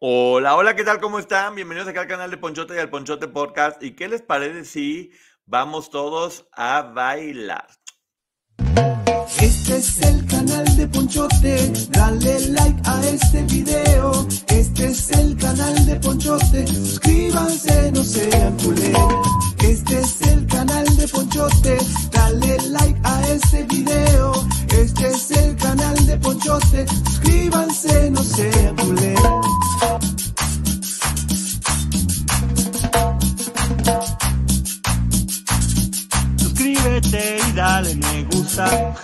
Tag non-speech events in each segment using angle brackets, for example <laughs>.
Hola, hola, ¿qué tal? ¿Cómo están? Bienvenidos acá al canal de Ponchote y al Ponchote Podcast. ¿Y qué les parece si vamos todos a bailar? Este es el canal de Ponchote, dale like a este video. Este es el canal de Ponchote, suscríbanse, no sean culé. Este es el canal de Ponchote, dale like a este video. Este es el canal de Ponchote, suscríbanse, no sean culé. Suscríbete y dale me gusta.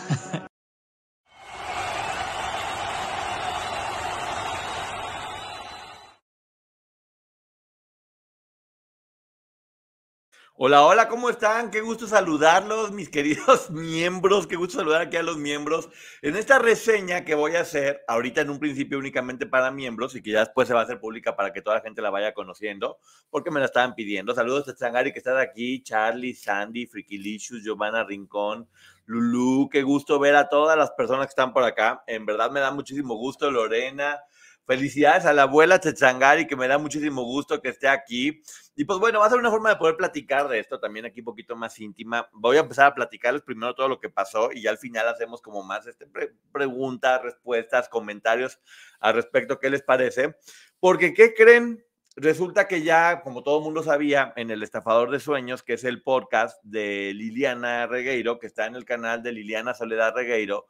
Hola, hola, ¿cómo están? Qué gusto saludarlos, mis queridos <laughs> miembros, qué gusto saludar aquí a los miembros. En esta reseña que voy a hacer, ahorita en un principio únicamente para miembros y que ya después se va a hacer pública para que toda la gente la vaya conociendo, porque me la estaban pidiendo. Saludos a Changari que está de aquí, Charlie, Sandy, Frikilicious, Giovanna Rincón, Lulu, qué gusto ver a todas las personas que están por acá. En verdad me da muchísimo gusto, Lorena. Felicidades a la abuela Chechangari, que me da muchísimo gusto que esté aquí. Y pues bueno, va a ser una forma de poder platicar de esto también aquí un poquito más íntima. Voy a empezar a platicarles primero todo lo que pasó y ya al final hacemos como más este, preguntas, respuestas, comentarios al respecto, qué les parece. Porque, ¿qué creen? Resulta que ya, como todo el mundo sabía, en El Estafador de Sueños, que es el podcast de Liliana Regueiro, que está en el canal de Liliana Soledad Regueiro,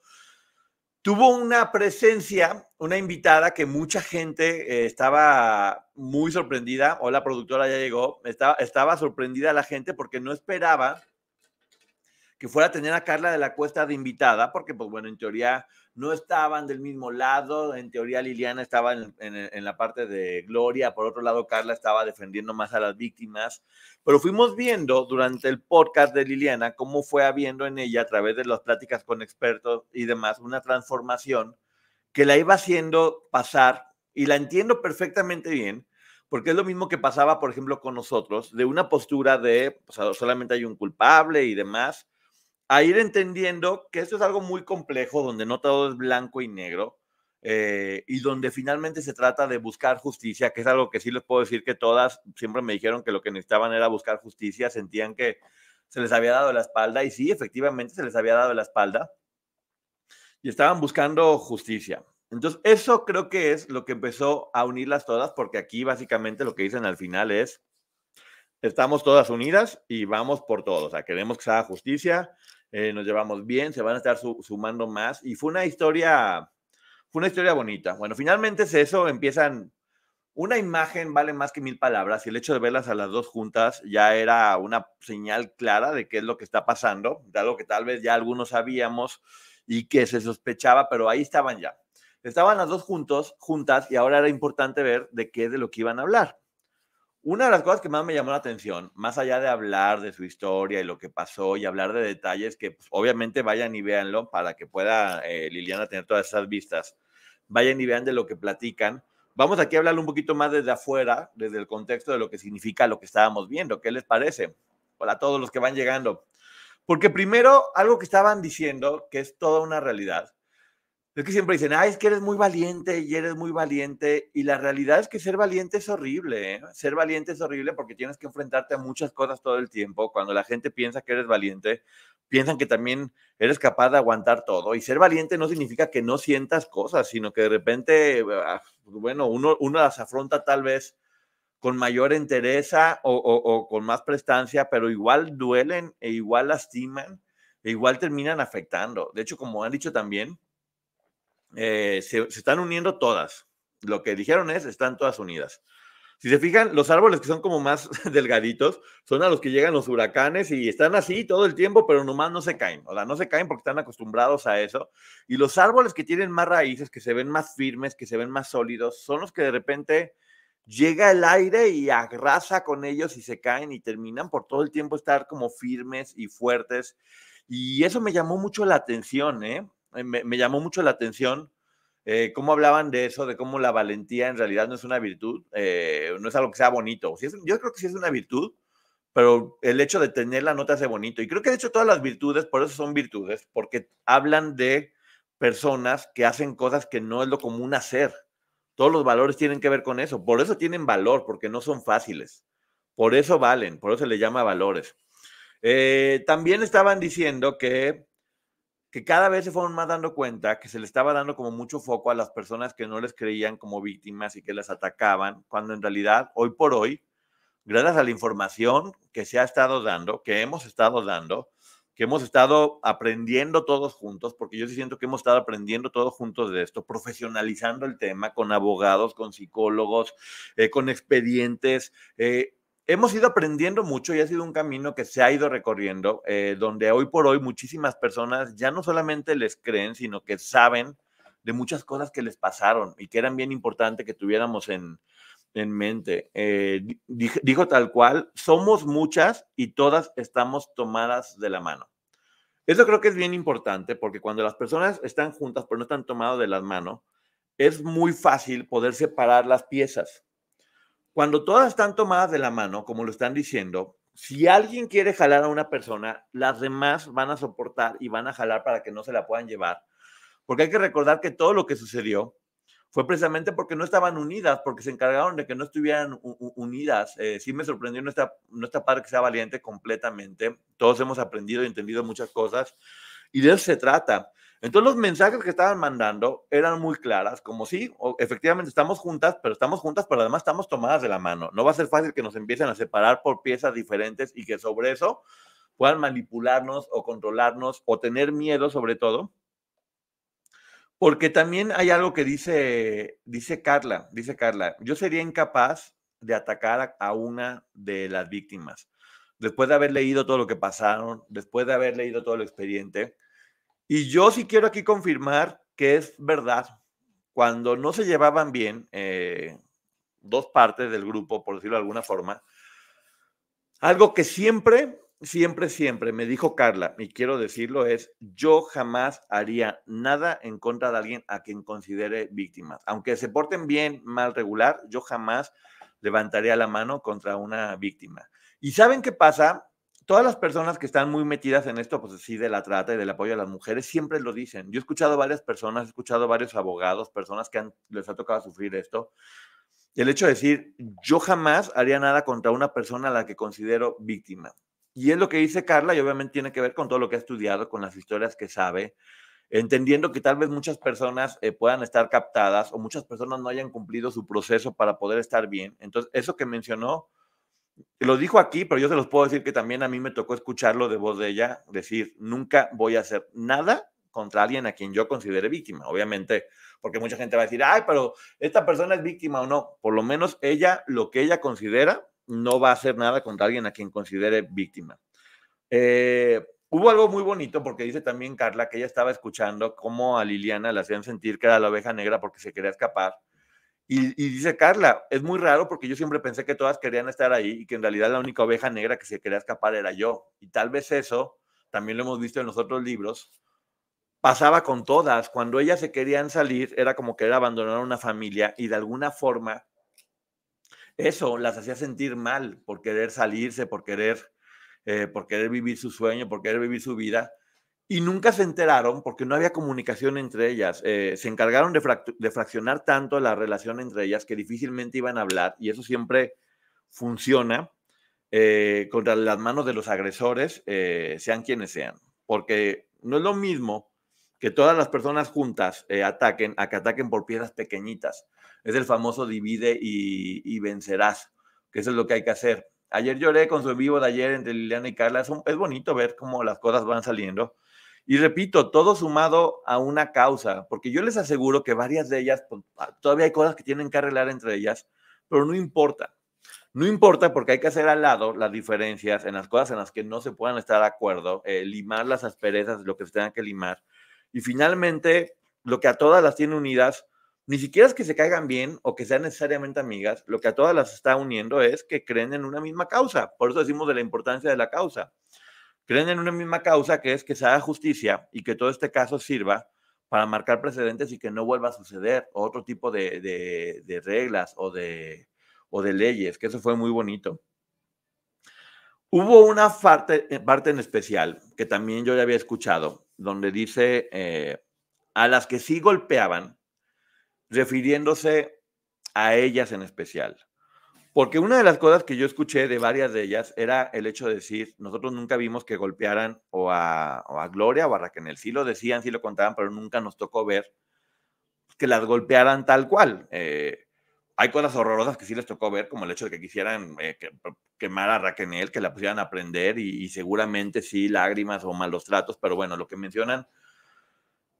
Tuvo una presencia, una invitada que mucha gente eh, estaba muy sorprendida, o la productora ya llegó, estaba, estaba sorprendida la gente porque no esperaba que fuera a tener a Carla de la Cuesta de invitada, porque pues bueno, en teoría no estaban del mismo lado, en teoría Liliana estaba en, en la parte de Gloria, por otro lado Carla estaba defendiendo más a las víctimas, pero fuimos viendo durante el podcast de Liliana cómo fue habiendo en ella a través de las pláticas con expertos y demás una transformación que la iba haciendo pasar, y la entiendo perfectamente bien, porque es lo mismo que pasaba, por ejemplo, con nosotros, de una postura de, o pues, sea, solamente hay un culpable y demás, a ir entendiendo que esto es algo muy complejo, donde no todo es blanco y negro, eh, y donde finalmente se trata de buscar justicia, que es algo que sí les puedo decir que todas siempre me dijeron que lo que necesitaban era buscar justicia, sentían que se les había dado la espalda, y sí, efectivamente se les había dado la espalda, y estaban buscando justicia. Entonces, eso creo que es lo que empezó a unirlas todas, porque aquí básicamente lo que dicen al final es, estamos todas unidas y vamos por todo, o sea, queremos que se haga justicia, eh, nos llevamos bien, se van a estar sumando más. Y fue una historia, fue una historia bonita. Bueno, finalmente es eso, empiezan, una imagen vale más que mil palabras y el hecho de verlas a las dos juntas ya era una señal clara de qué es lo que está pasando, de algo que tal vez ya algunos sabíamos y que se sospechaba, pero ahí estaban ya. Estaban las dos juntos, juntas y ahora era importante ver de qué de lo que iban a hablar. Una de las cosas que más me llamó la atención, más allá de hablar de su historia y lo que pasó y hablar de detalles que pues, obviamente vayan y véanlo para que pueda eh, Liliana tener todas esas vistas, vayan y vean de lo que platican. Vamos aquí a hablar un poquito más desde afuera, desde el contexto de lo que significa lo que estábamos viendo. ¿Qué les parece? Hola a todos los que van llegando. Porque primero, algo que estaban diciendo, que es toda una realidad, es que siempre dicen, ah, es que eres muy valiente y eres muy valiente. Y la realidad es que ser valiente es horrible. ¿eh? Ser valiente es horrible porque tienes que enfrentarte a muchas cosas todo el tiempo. Cuando la gente piensa que eres valiente, piensan que también eres capaz de aguantar todo. Y ser valiente no significa que no sientas cosas, sino que de repente, ah, bueno, uno, uno las afronta tal vez con mayor entereza o, o, o con más prestancia, pero igual duelen e igual lastiman e igual terminan afectando. De hecho, como han dicho también, eh, se, están uniendo todas. Lo que dijeron es, están todas unidas. Si se fijan, los árboles que son como más <laughs> delgaditos son a los que llegan los huracanes y están así todo el tiempo, pero nomás no se caen. O sea, no se caen porque están acostumbrados a eso. Y los árboles que tienen más raíces, que se ven más firmes, que se ven más sólidos, son los que de repente llega el aire y arrasa con ellos y se caen y terminan por todo el tiempo estar como firmes y fuertes. Y eso me llamó mucho la atención, ¿eh? Eh, me, llamó mucho la atención eh, cómo hablaban de eso, de cómo la valentía en realidad no es una virtud, eh, no es algo que sea bonito. Si yo creo que sí es una virtud, pero el hecho de tenerla no te hace bonito. Y creo que de hecho todas las virtudes, por eso son virtudes, porque hablan de personas que hacen cosas que no es lo común hacer. Todos los valores tienen que ver con eso. Por eso tienen valor, porque no son fáciles. Por eso valen, por eso se les llama valores. también estaban diciendo que que cada vez se fueron más dando cuenta que se le estaba dando como mucho foco a las personas que no les creían como víctimas y que las atacaban, cuando en realidad hoy por hoy, gracias a la información que se ha estado dando, que hemos estado dando, que hemos estado aprendiendo todos juntos, porque yo sí siento que hemos estado aprendiendo todos juntos de esto, profesionalizando el tema con abogados, con psicólogos, eh, con expedientes. Eh, hemos ido aprendiendo mucho y ha sido un camino que se ha ido recorriendo, eh, donde hoy por hoy muchísimas personas ya no solamente les creen, sino que saben de muchas cosas que les pasaron y que eran bien importantes que tuviéramos en, mente. Eh, dijo, tal cual, somos muchas y todas estamos tomadas de la mano. Eso creo que es bien importante porque cuando las personas están juntas pero no están tomadas de las manos, es muy fácil poder separar las piezas. Cuando todas están tomadas de la mano, como lo están diciendo, si alguien quiere jalar a una persona, las demás van a soportar y van a jalar para que no se la puedan llevar. Porque hay que recordar que todo lo que sucedió fue precisamente porque no estaban unidas, porque se encargaron de que no estuvieran unidas. Eh, sí me sorprendió nuestra, nuestra parte que sea valiente completamente. Todos hemos aprendido y entendido muchas cosas. Y de eso se trata. Entonces los mensajes que estaban mandando eran muy claras, como si efectivamente estamos juntas, pero estamos juntas, pero además estamos tomadas de la mano. No va a ser fácil que nos empiecen a separar por piezas diferentes y que sobre eso puedan manipularnos o controlarnos o tener miedo sobre todo. Porque también hay algo que dice, dice Carla, dice Carla, yo sería incapaz de atacar a una de las víctimas. Después de haber leído todo lo que pasaron, después de haber leído todo el expediente, y yo sí quiero aquí confirmar que es verdad. Cuando no se llevaban bien eh, dos partes del grupo, por decirlo de alguna forma, algo que siempre, siempre, siempre me dijo Carla, y quiero decirlo, es yo jamás haría nada en contra de alguien a quien considere víctima. Aunque se porten bien, mal, regular, yo jamás levantaría la mano contra una víctima. ¿Y saben qué pasa? todas las personas que están muy metidas en esto, pues sí, de la trata y del apoyo a las mujeres, siempre lo dicen. Yo he escuchado varias personas, he escuchado varios abogados, personas que les ha tocado sufrir esto. el hecho de decir, yo jamás haría nada contra una persona a la que considero víctima. Y es lo que dice Carla y obviamente tiene que ver con todo lo que ha estudiado, con las historias que sabe, entendiendo que tal vez muchas personas eh, puedan estar captadas o muchas personas no hayan cumplido su proceso para poder estar bien. Entonces, eso que mencionó, lo dijo aquí, pero yo se los puedo decir que también a mí me tocó escucharlo de voz de ella, decir, nunca voy a hacer nada contra alguien a quien yo considere víctima, obviamente, porque mucha gente va a decir, ay, pero esta persona es víctima o no, por lo menos ella, lo que ella considera, no va a hacer nada contra alguien a quien considere víctima. Eh, hubo algo muy bonito porque dice también Carla que ella estaba escuchando cómo a Liliana le hacían sentir que era la oveja negra porque se quería escapar y, dice Carla, es muy raro porque yo siempre pensé que todas querían estar ahí y que en realidad la única oveja negra que se quería escapar era yo. Y tal vez eso, también lo hemos visto en los otros libros, pasaba con todas. Cuando ellas se querían salir, era como querer abandonar una familia y de alguna forma eso las hacía sentir mal por querer salirse, por querer, eh, por querer vivir su sueño, por querer vivir su vida y nunca se enteraron porque no había comunicación entre ellas. Eh, se encargaron de, fraccionar tanto la relación entre ellas que difícilmente iban a hablar y eso siempre funciona eh, contra las manos de los agresores, eh, sean quienes sean, porque no es lo mismo que todas las personas juntas ataquen a que ataquen por piezas pequeñitas. Es el famoso divide y, vencerás, que eso es lo que hay que hacer. Ayer lloré con su vivo de ayer entre Liliana y Carla. es bonito ver cómo las cosas van saliendo y repito, todo sumado a una causa, porque yo les aseguro que varias de ellas, pues, ah, todavía hay cosas que tienen que arreglar entre ellas, pero no importa. No importa porque hay que hacer al lado las diferencias en las cosas en las que no se puedan estar de acuerdo, eh, limar las asperezas, lo que se tenga que limar. Y finalmente, lo que a todas las tiene unidas, ni siquiera es que se caigan bien o que sean necesariamente amigas, lo que a todas las está uniendo es que creen en una misma causa. Por eso decimos de la importancia de la causa. Creen en una misma causa que es que se haga justicia y que todo este caso sirva para marcar precedentes y que no vuelva a suceder otro tipo de, reglas o de, leyes, que eso fue muy bonito. Hubo una eh, parte, en especial que también yo ya había escuchado, donde dice eh, a las que sí golpeaban, refiriéndose a ellas en especial. Porque una de las cosas que yo escuché de varias de ellas era el hecho de decir, nosotros nunca vimos que golpearan o a, Gloria o a Raquel. Sí lo decían, sí lo contaban, pero nunca nos tocó ver que las golpearan tal cual. Eh, hay cosas horrorosas que sí les tocó ver, como el hecho de que quisieran eh, quemar a Raquel, que la pusieran a prender y seguramente sí lágrimas o malos tratos, pero bueno, lo que mencionan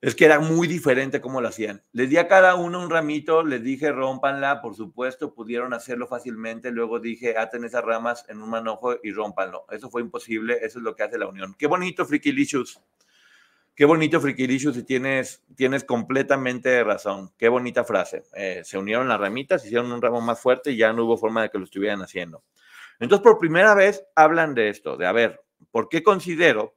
es que era muy diferente cómo lo hacían. Les di a cada uno un ramito, les dije rompanla, por supuesto, pudieron hacerlo fácilmente. Luego dije aten esas ramas en un manojo y rompanlo. Eso fue imposible, eso es lo que hace la unión. Qué bonito, Frikilicious. Qué bonito, Frikilicious, y tienes, tienes completamente razón. Qué bonita frase. Eh, se unieron las ramitas, hicieron un ramo más fuerte y ya no hubo forma de que lo estuvieran haciendo. Entonces, por primera vez hablan de esto, de a ver, ¿por qué considero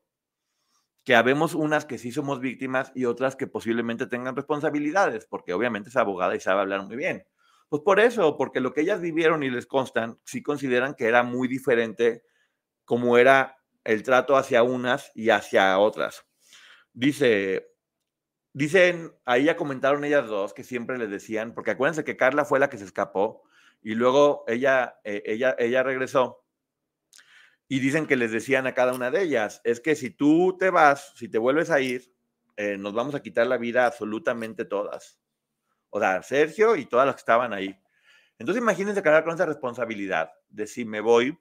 que habemos unas que sí somos víctimas y otras que posiblemente tengan responsabilidades, porque obviamente es abogada y sabe hablar muy bien. Pues por eso, porque lo que ellas vivieron y les constan, sí consideran que era muy diferente como era el trato hacia unas y hacia otras. Dice, dicen, ahí ya comentaron ellas dos que siempre les decían, porque acuérdense que Carla fue la que se escapó y luego ella, eh, ella, ella regresó y dicen que les decían a cada una de ellas, es que si tú te vas, si te vuelves a ir, eh, nos vamos a quitar la vida absolutamente todas. O sea, Sergio y todas las que estaban ahí. Entonces imagínense cargar con esa responsabilidad de si me voy,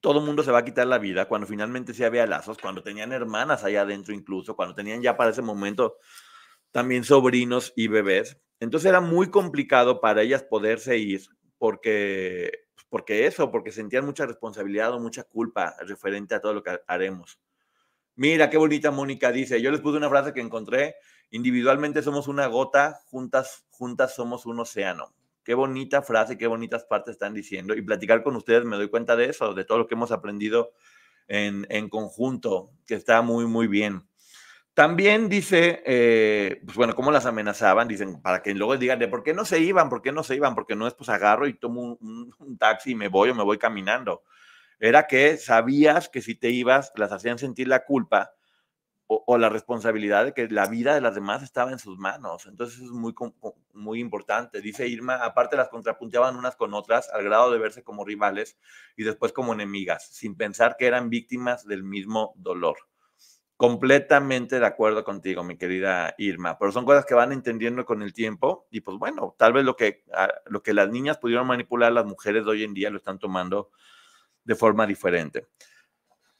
todo el mundo se va a quitar la vida cuando finalmente se había lazos, cuando tenían hermanas allá adentro incluso, cuando tenían ya para ese momento también sobrinos y bebés. Entonces era muy complicado para ellas poderse ir porque porque eso, porque sentían mucha responsabilidad o mucha culpa referente a todo lo que haremos. Mira, qué bonita Mónica dice, yo les puse una frase que encontré, individualmente somos una gota, juntas, juntas somos un océano. Qué bonita frase, qué bonitas partes están diciendo. Y platicar con ustedes me doy cuenta de eso, de todo lo que hemos aprendido en, en conjunto, que está muy, muy bien. También dice, eh, pues bueno, cómo las amenazaban, dicen, para que luego digan de por qué no se iban, por qué no se iban, porque no es pues agarro y tomo un, taxi y me voy o me voy caminando. Era que sabías que si te ibas las hacían sentir la culpa o, o, la responsabilidad de que la vida de las demás estaba en sus manos. Entonces es muy, muy importante. Dice Irma, aparte las contrapunteaban unas con otras al grado de verse como rivales y después como enemigas, sin pensar que eran víctimas del mismo dolor. Completamente de acuerdo contigo, mi querida Irma, pero son cosas que van entendiendo con el tiempo y pues bueno, tal vez lo que, ah, lo que las niñas pudieron manipular, las mujeres de hoy en día lo están tomando de forma diferente.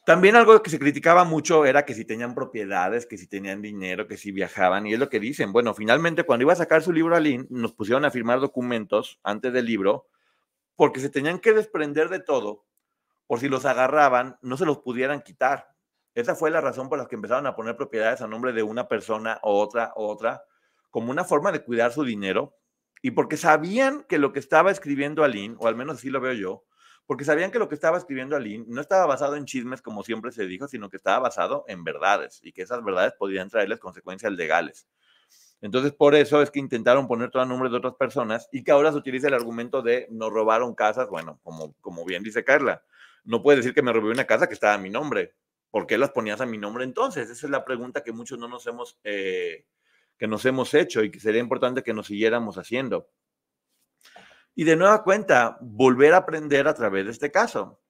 También algo que se criticaba mucho era que si tenían propiedades, que si tenían dinero, que si viajaban, y es lo que dicen. Bueno, finalmente cuando iba a sacar su libro Lynn, nos pusieron a firmar documentos antes del libro, porque se tenían que desprender de todo, por si los agarraban, no se los pudieran quitar. Esa fue la razón por la que empezaron a poner propiedades a nombre de una persona, otra, otra, como una forma de cuidar su dinero y porque sabían que lo que estaba escribiendo Alín, o al menos así lo veo yo, porque sabían que lo que estaba escribiendo Alín no estaba basado en chismes, como siempre se dijo, sino que estaba basado en verdades y que esas verdades podían traerles consecuencias legales. Entonces, por eso es que intentaron poner todo a nombre de otras personas y que ahora se utiliza el argumento de no robaron casas. Bueno, como, como bien dice Carla, no puede decir que me robé una casa que estaba a mi nombre. ¿por qué las ponías a mi nombre entonces? Esa es la pregunta que muchos no nos hemos, eh, que nos hemos hecho y que sería importante que nos siguiéramos haciendo. Y de nueva cuenta, volver a aprender a través de este caso.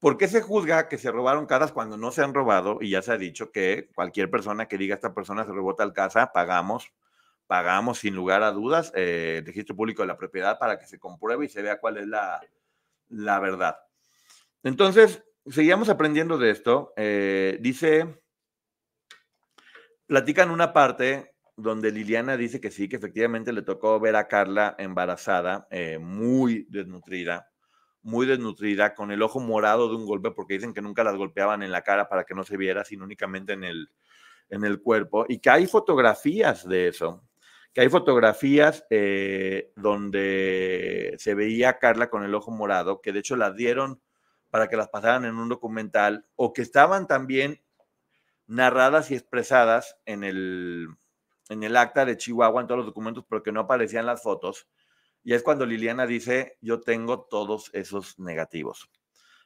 ¿Por qué se juzga que se robaron casas cuando no se han robado? Y ya se ha dicho que cualquier persona que diga esta persona se robó tal casa, pagamos, pagamos sin lugar a dudas eh, el registro público de la propiedad para que se compruebe y se vea cuál es la, la verdad. Entonces, seguíamos aprendiendo de esto. Eh, dice, platican una parte donde Liliana dice que sí, que efectivamente le tocó ver a Carla embarazada, eh, muy desnutrida, muy desnutrida, con el ojo morado de un golpe, porque dicen que nunca las golpeaban en la cara para que no se viera, sino únicamente en el, en el cuerpo, y que hay fotografías de eso, que hay fotografías eh, donde se veía a Carla con el ojo morado, que de hecho la dieron para que las pasaran en un documental o que estaban también narradas y expresadas en el, en el acta de Chihuahua, en todos los documentos, pero que no aparecían las fotos. Y es cuando Liliana dice, yo tengo todos esos negativos.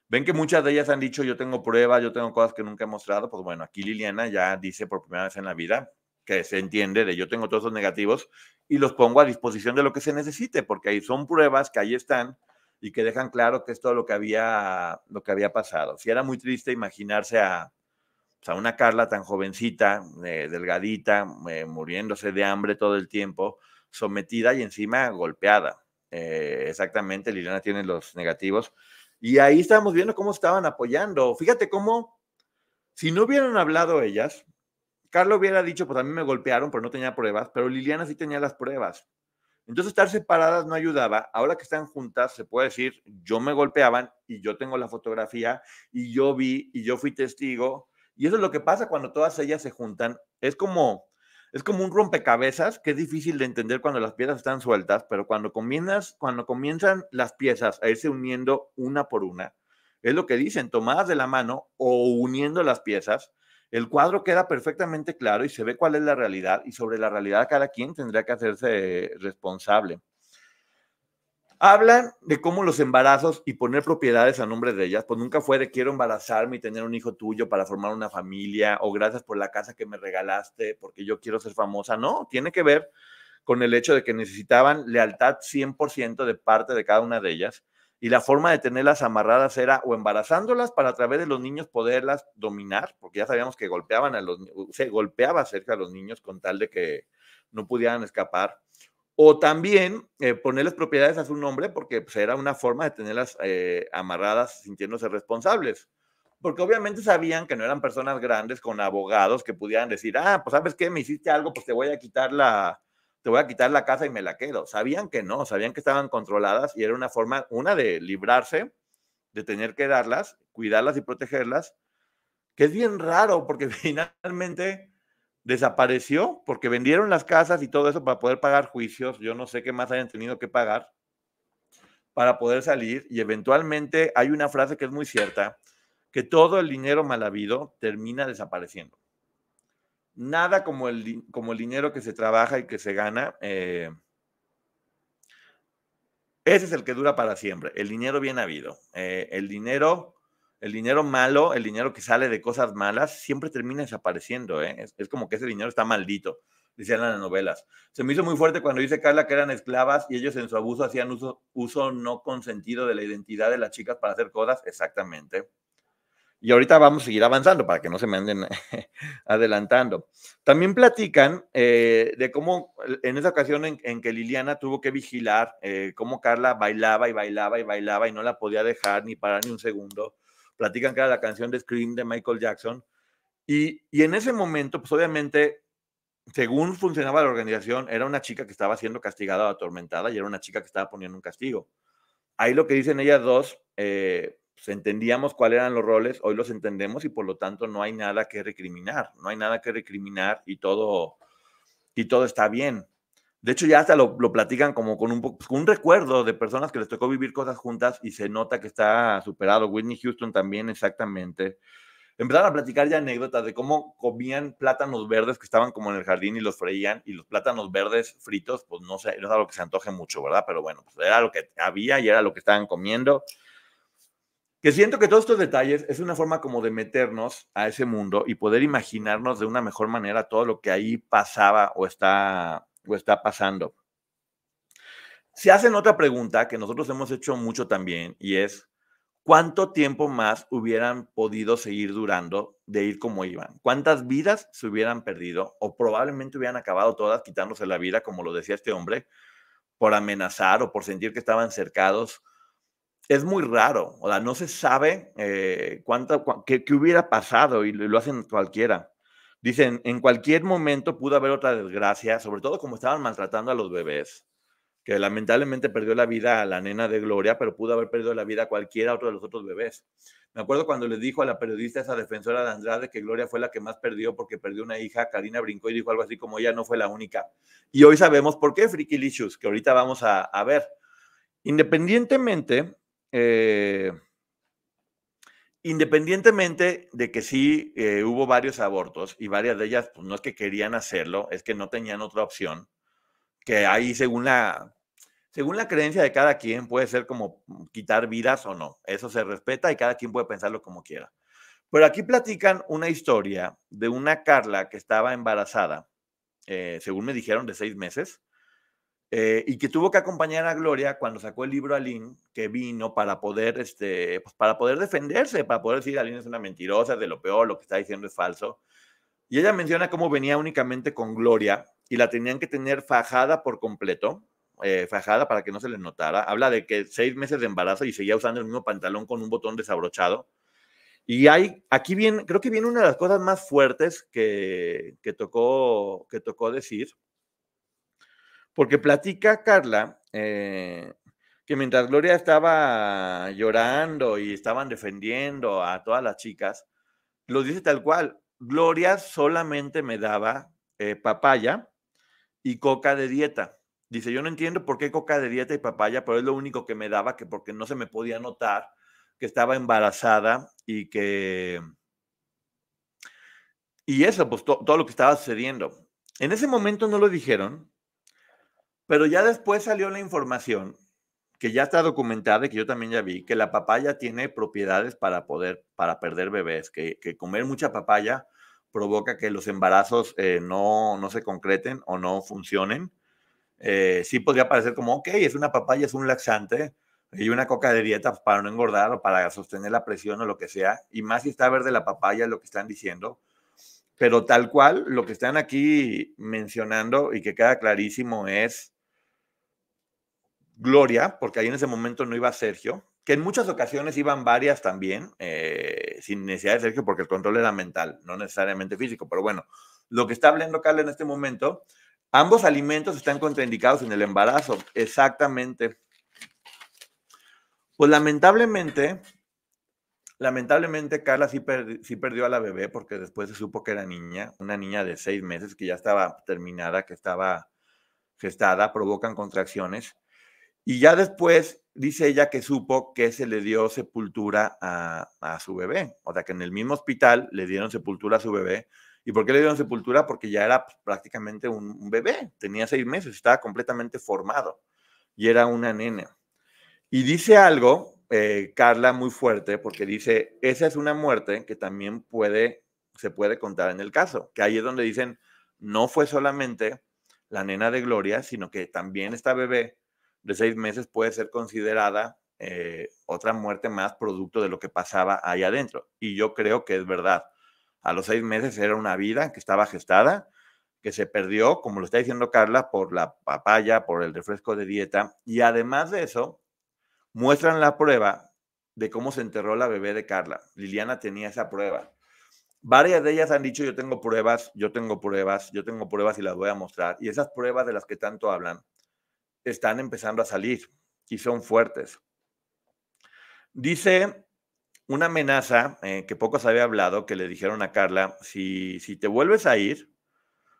Ven que muchas de ellas han dicho, yo tengo pruebas, yo tengo cosas que nunca he mostrado. Pues bueno, aquí Liliana ya dice por primera vez en la vida que se entiende de yo tengo todos esos negativos y los pongo a disposición de lo que se necesite, porque ahí son pruebas que ahí están y que dejan claro que es todo lo que había, lo que había pasado. Si era muy triste imaginarse a, pues, una Carla tan jovencita, eh, delgadita, eh, muriéndose de hambre todo el tiempo, sometida y encima golpeada. Eh, exactamente, Liliana tiene los negativos. Y ahí estábamos viendo cómo estaban apoyando. Fíjate cómo, si no hubieran hablado ellas, Carla hubiera dicho, pues a mí me golpearon, pero no tenía pruebas, pero Liliana sí tenía las pruebas. Entonces estar separadas no ayudaba. Ahora que están juntas, se puede decir, yo me golpeaban y yo tengo la fotografía y yo vi y yo fui testigo. Y eso es lo que pasa cuando todas ellas se juntan. Es como, es como un rompecabezas que es difícil de entender cuando las piezas están sueltas, pero cuando comienzas, cuando comienzan las piezas a irse uniendo una por una, es lo que dicen, tomadas de la mano o uniendo las piezas, el cuadro queda perfectamente claro y se ve cuál es la realidad y sobre la realidad cada quien tendría que hacerse responsable. Hablan de cómo los embarazos y poner propiedades a nombre de ellas, pues nunca fue de quiero embarazarme y tener un hijo tuyo para formar una familia o gracias por la casa que me regalaste porque yo quiero ser famosa. No, tiene que ver con el hecho de que necesitaban lealtad 100% de parte de cada una de ellas y la forma de tenerlas amarradas era o embarazándolas para a través de los niños poderlas dominar, porque ya sabíamos que golpeaban a los se golpeaba cerca a los niños con tal de que no pudieran escapar. O también eh, ponerles propiedades a su nombre, porque pues, era una forma de tenerlas eh, amarradas sintiéndose responsables. Porque obviamente sabían que no eran personas grandes con abogados que pudieran decir, ah, pues sabes qué, me hiciste algo, pues te voy a quitar la, te voy a quitar la casa y me la quedo. Sabían que no, sabían que estaban controladas y era una forma, una de librarse, de tener que darlas, cuidarlas y protegerlas, que es bien raro porque <laughs> finalmente desapareció porque vendieron las casas y todo eso para poder pagar juicios. Yo no sé qué más hayan tenido que pagar para poder salir y eventualmente hay una frase que es muy cierta, que todo el dinero mal habido termina desapareciendo nada como el, como el dinero que se trabaja y que se gana. Eh, ese es el que dura para siempre, el dinero bien habido. Eh, el dinero, el dinero malo, el dinero que sale de cosas malas, siempre termina desapareciendo. ¿eh? Es, como que ese dinero está maldito, decían las novelas. Se me hizo muy fuerte cuando dice Carla que eran esclavas y ellos en su abuso hacían uso, uso no consentido de la identidad de las chicas para hacer cosas. Exactamente. Y ahorita vamos a seguir avanzando para que no se me anden <laughs> adelantando. También platican eh, de cómo en esa ocasión en, que Liliana tuvo que vigilar eh, cómo Carla bailaba y bailaba y bailaba y no la podía dejar ni parar ni un segundo. Platican que era la canción de Scream de Michael Jackson. Y, en ese momento, pues obviamente, según funcionaba la organización, era una chica que estaba siendo castigada o atormentada y era una chica que estaba poniendo un castigo. Ahí lo que dicen ellas dos, eh, pues, entendíamos cuáles eran los roles, hoy los entendemos y por lo tanto no hay nada que recriminar, no hay nada que recriminar y todo, y todo está bien. De hecho, ya hasta lo, lo platican como con un, un recuerdo de personas que les tocó vivir cosas juntas y se nota que está superado. Whitney Houston también, exactamente. Empezaron a platicar ya anécdotas de cómo comían plátanos verdes que estaban como en el jardín y los freían. Y los plátanos verdes fritos, pues no sé, no es algo que se antoje mucho, ¿verdad? Pero bueno, pues era lo que había y era lo que estaban comiendo que siento que todos estos detalles es una forma como de meternos a ese mundo y poder imaginarnos de una mejor manera todo lo que ahí pasaba o está, o está pasando. Se hacen otra pregunta que nosotros hemos hecho mucho también y es, ¿cuánto tiempo más hubieran podido seguir durando de ir como iban? ¿Cuántas vidas se hubieran perdido o probablemente hubieran acabado todas quitándose la vida, como lo decía este hombre, por amenazar o por sentir que estaban cercados? es muy raro, o sea, no se sabe eh, cuánto, qué, hubiera pasado y lo hacen cualquiera. Dicen, en cualquier momento pudo haber otra desgracia, sobre todo como estaban maltratando a los bebés, que lamentablemente perdió la vida a la nena de Gloria, pero pudo haber perdido la vida a cualquiera otro de los otros bebés. Me acuerdo cuando le dijo a la periodista, esa defensora de Andrade, que Gloria fue la que más perdió porque perdió una hija, Karina brincó y dijo algo así como ella no fue la única. Y hoy sabemos por qué, Frikilicious, que ahorita vamos a ver. Independientemente eh, independientemente de que sí eh, hubo varios abortos y varias de ellas pues, no es que querían hacerlo, es que no tenían otra opción, que ahí según la, según la creencia de cada quien puede ser como quitar vidas o no, eso se respeta y cada quien puede pensarlo como quiera. Pero aquí platican una historia de una Carla que estaba embarazada, eh, según me dijeron, de seis meses, eh, y que tuvo que acompañar a Gloria cuando sacó el libro Aline, que vino para poder, este, pues, para poder defenderse, para poder decir Aline es una mentirosa, de lo peor, lo que está diciendo es falso. Y ella menciona cómo venía únicamente con Gloria y la tenían que tener fajada por completo, eh, fajada para que no se les notara. Habla de que seis meses de embarazo y seguía usando el mismo pantalón con un botón desabrochado. Y hay, aquí viene, creo que viene una de las cosas más fuertes que, que, tocó, que tocó decir, porque platica Carla eh, que mientras Gloria estaba llorando y estaban defendiendo a todas las chicas, lo dice tal cual, Gloria solamente me daba eh, papaya y coca de dieta. Dice, yo no entiendo por qué coca de dieta y papaya, pero es lo único que me daba, que porque no se me podía notar que estaba embarazada y que... Y eso, pues todo lo que estaba sucediendo. En ese momento no lo dijeron, pero ya después salió la información que ya está documentada y que yo también ya vi, que la papaya tiene propiedades para poder, para perder bebés, que, comer mucha papaya provoca que los embarazos eh, no, se concreten o no funcionen. Eh, sí podría parecer como, ok, es una papaya, es un laxante y una coca de dieta para no engordar o para sostener la presión o lo que sea, y más si está verde la papaya, lo que están diciendo. Pero tal cual, lo que están aquí mencionando y que queda clarísimo es Gloria, porque ahí en ese momento no iba Sergio, que en muchas ocasiones iban varias también, eh, sin necesidad de Sergio, porque el control era mental, no necesariamente físico, pero bueno, lo que está hablando Carla en este momento, ambos alimentos están contraindicados en el embarazo, exactamente. Pues lamentablemente, lamentablemente Carla sí, sí perdió a la bebé porque después se supo que era niña, una niña de seis meses que ya estaba terminada, que estaba gestada, provocan contracciones y ya después dice ella que supo que se le dio sepultura a, su bebé. O sea, que en el mismo hospital le dieron sepultura a su bebé. ¿Y por qué le dieron sepultura? Porque ya era pues, prácticamente un, bebé. Tenía seis meses, estaba completamente formado. Y era una nena. Y dice algo, eh, Carla, muy fuerte, porque dice, esa es una muerte que también puede, se puede contar en el caso. Que ahí es donde dicen, no fue solamente la nena de Gloria, sino que también esta bebé de seis meses puede ser considerada eh, otra muerte más producto de lo que pasaba ahí adentro. Y yo creo que es verdad. A los seis meses era una vida que estaba gestada, que se perdió, como lo está diciendo Carla, por la papaya, por el refresco de dieta. Y además de eso, muestran la prueba de cómo se enterró la bebé de Carla. Liliana tenía esa prueba. Varias de ellas han dicho, yo tengo pruebas, yo tengo pruebas, yo tengo pruebas y las voy a mostrar. Y esas pruebas de las que tanto hablan, están empezando a salir y son fuertes. Dice una amenaza eh, que pocos había hablado, que le dijeron a Carla, si, si te vuelves a ir,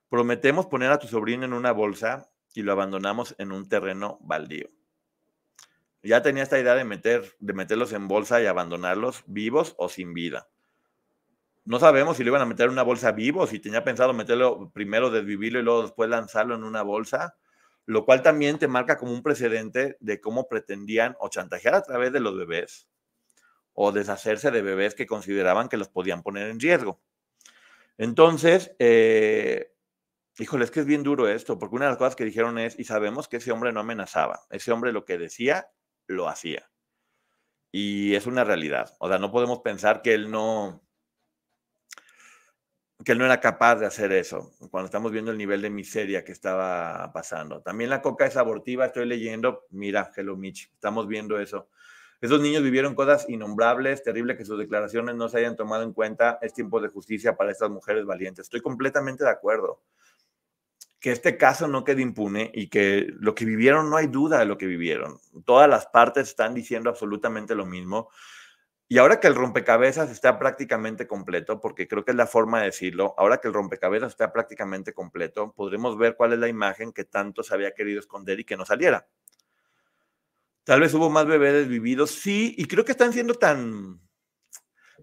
prometemos poner a tu sobrino en una bolsa y lo abandonamos en un terreno baldío. Ya tenía esta idea de, meter, de meterlos en bolsa y abandonarlos vivos o sin vida. No sabemos si lo iban a meter en una bolsa vivo, si tenía pensado meterlo primero, desvivirlo y luego después lanzarlo en una bolsa, lo cual también te marca como un precedente de cómo pretendían o chantajear a través de los bebés o deshacerse de bebés que consideraban que los podían poner en riesgo. Entonces, eh, híjole, es que es bien duro esto, porque una de las cosas que dijeron es, y sabemos que ese hombre no amenazaba, ese hombre lo que decía, lo hacía. Y es una realidad. O sea, no podemos pensar que él no, que él no era capaz de hacer eso, cuando estamos viendo el nivel de miseria que estaba pasando. También la coca es abortiva, estoy leyendo, mira, Hello Mitch, estamos viendo eso. Esos niños vivieron cosas innombrables, terrible que sus declaraciones no se hayan tomado en cuenta, es tiempo de justicia para estas mujeres valientes. Estoy completamente de acuerdo. Que este caso no quede impune y que lo que vivieron, no hay duda de lo que vivieron. Todas las partes están diciendo absolutamente lo mismo y ahora que el rompecabezas está prácticamente completo, porque creo que es la forma de decirlo, ahora que el rompecabezas está prácticamente completo, podremos ver cuál es la imagen que tanto se había querido esconder y que no saliera. Tal vez hubo más bebés vividos, sí, y creo que están siendo tan,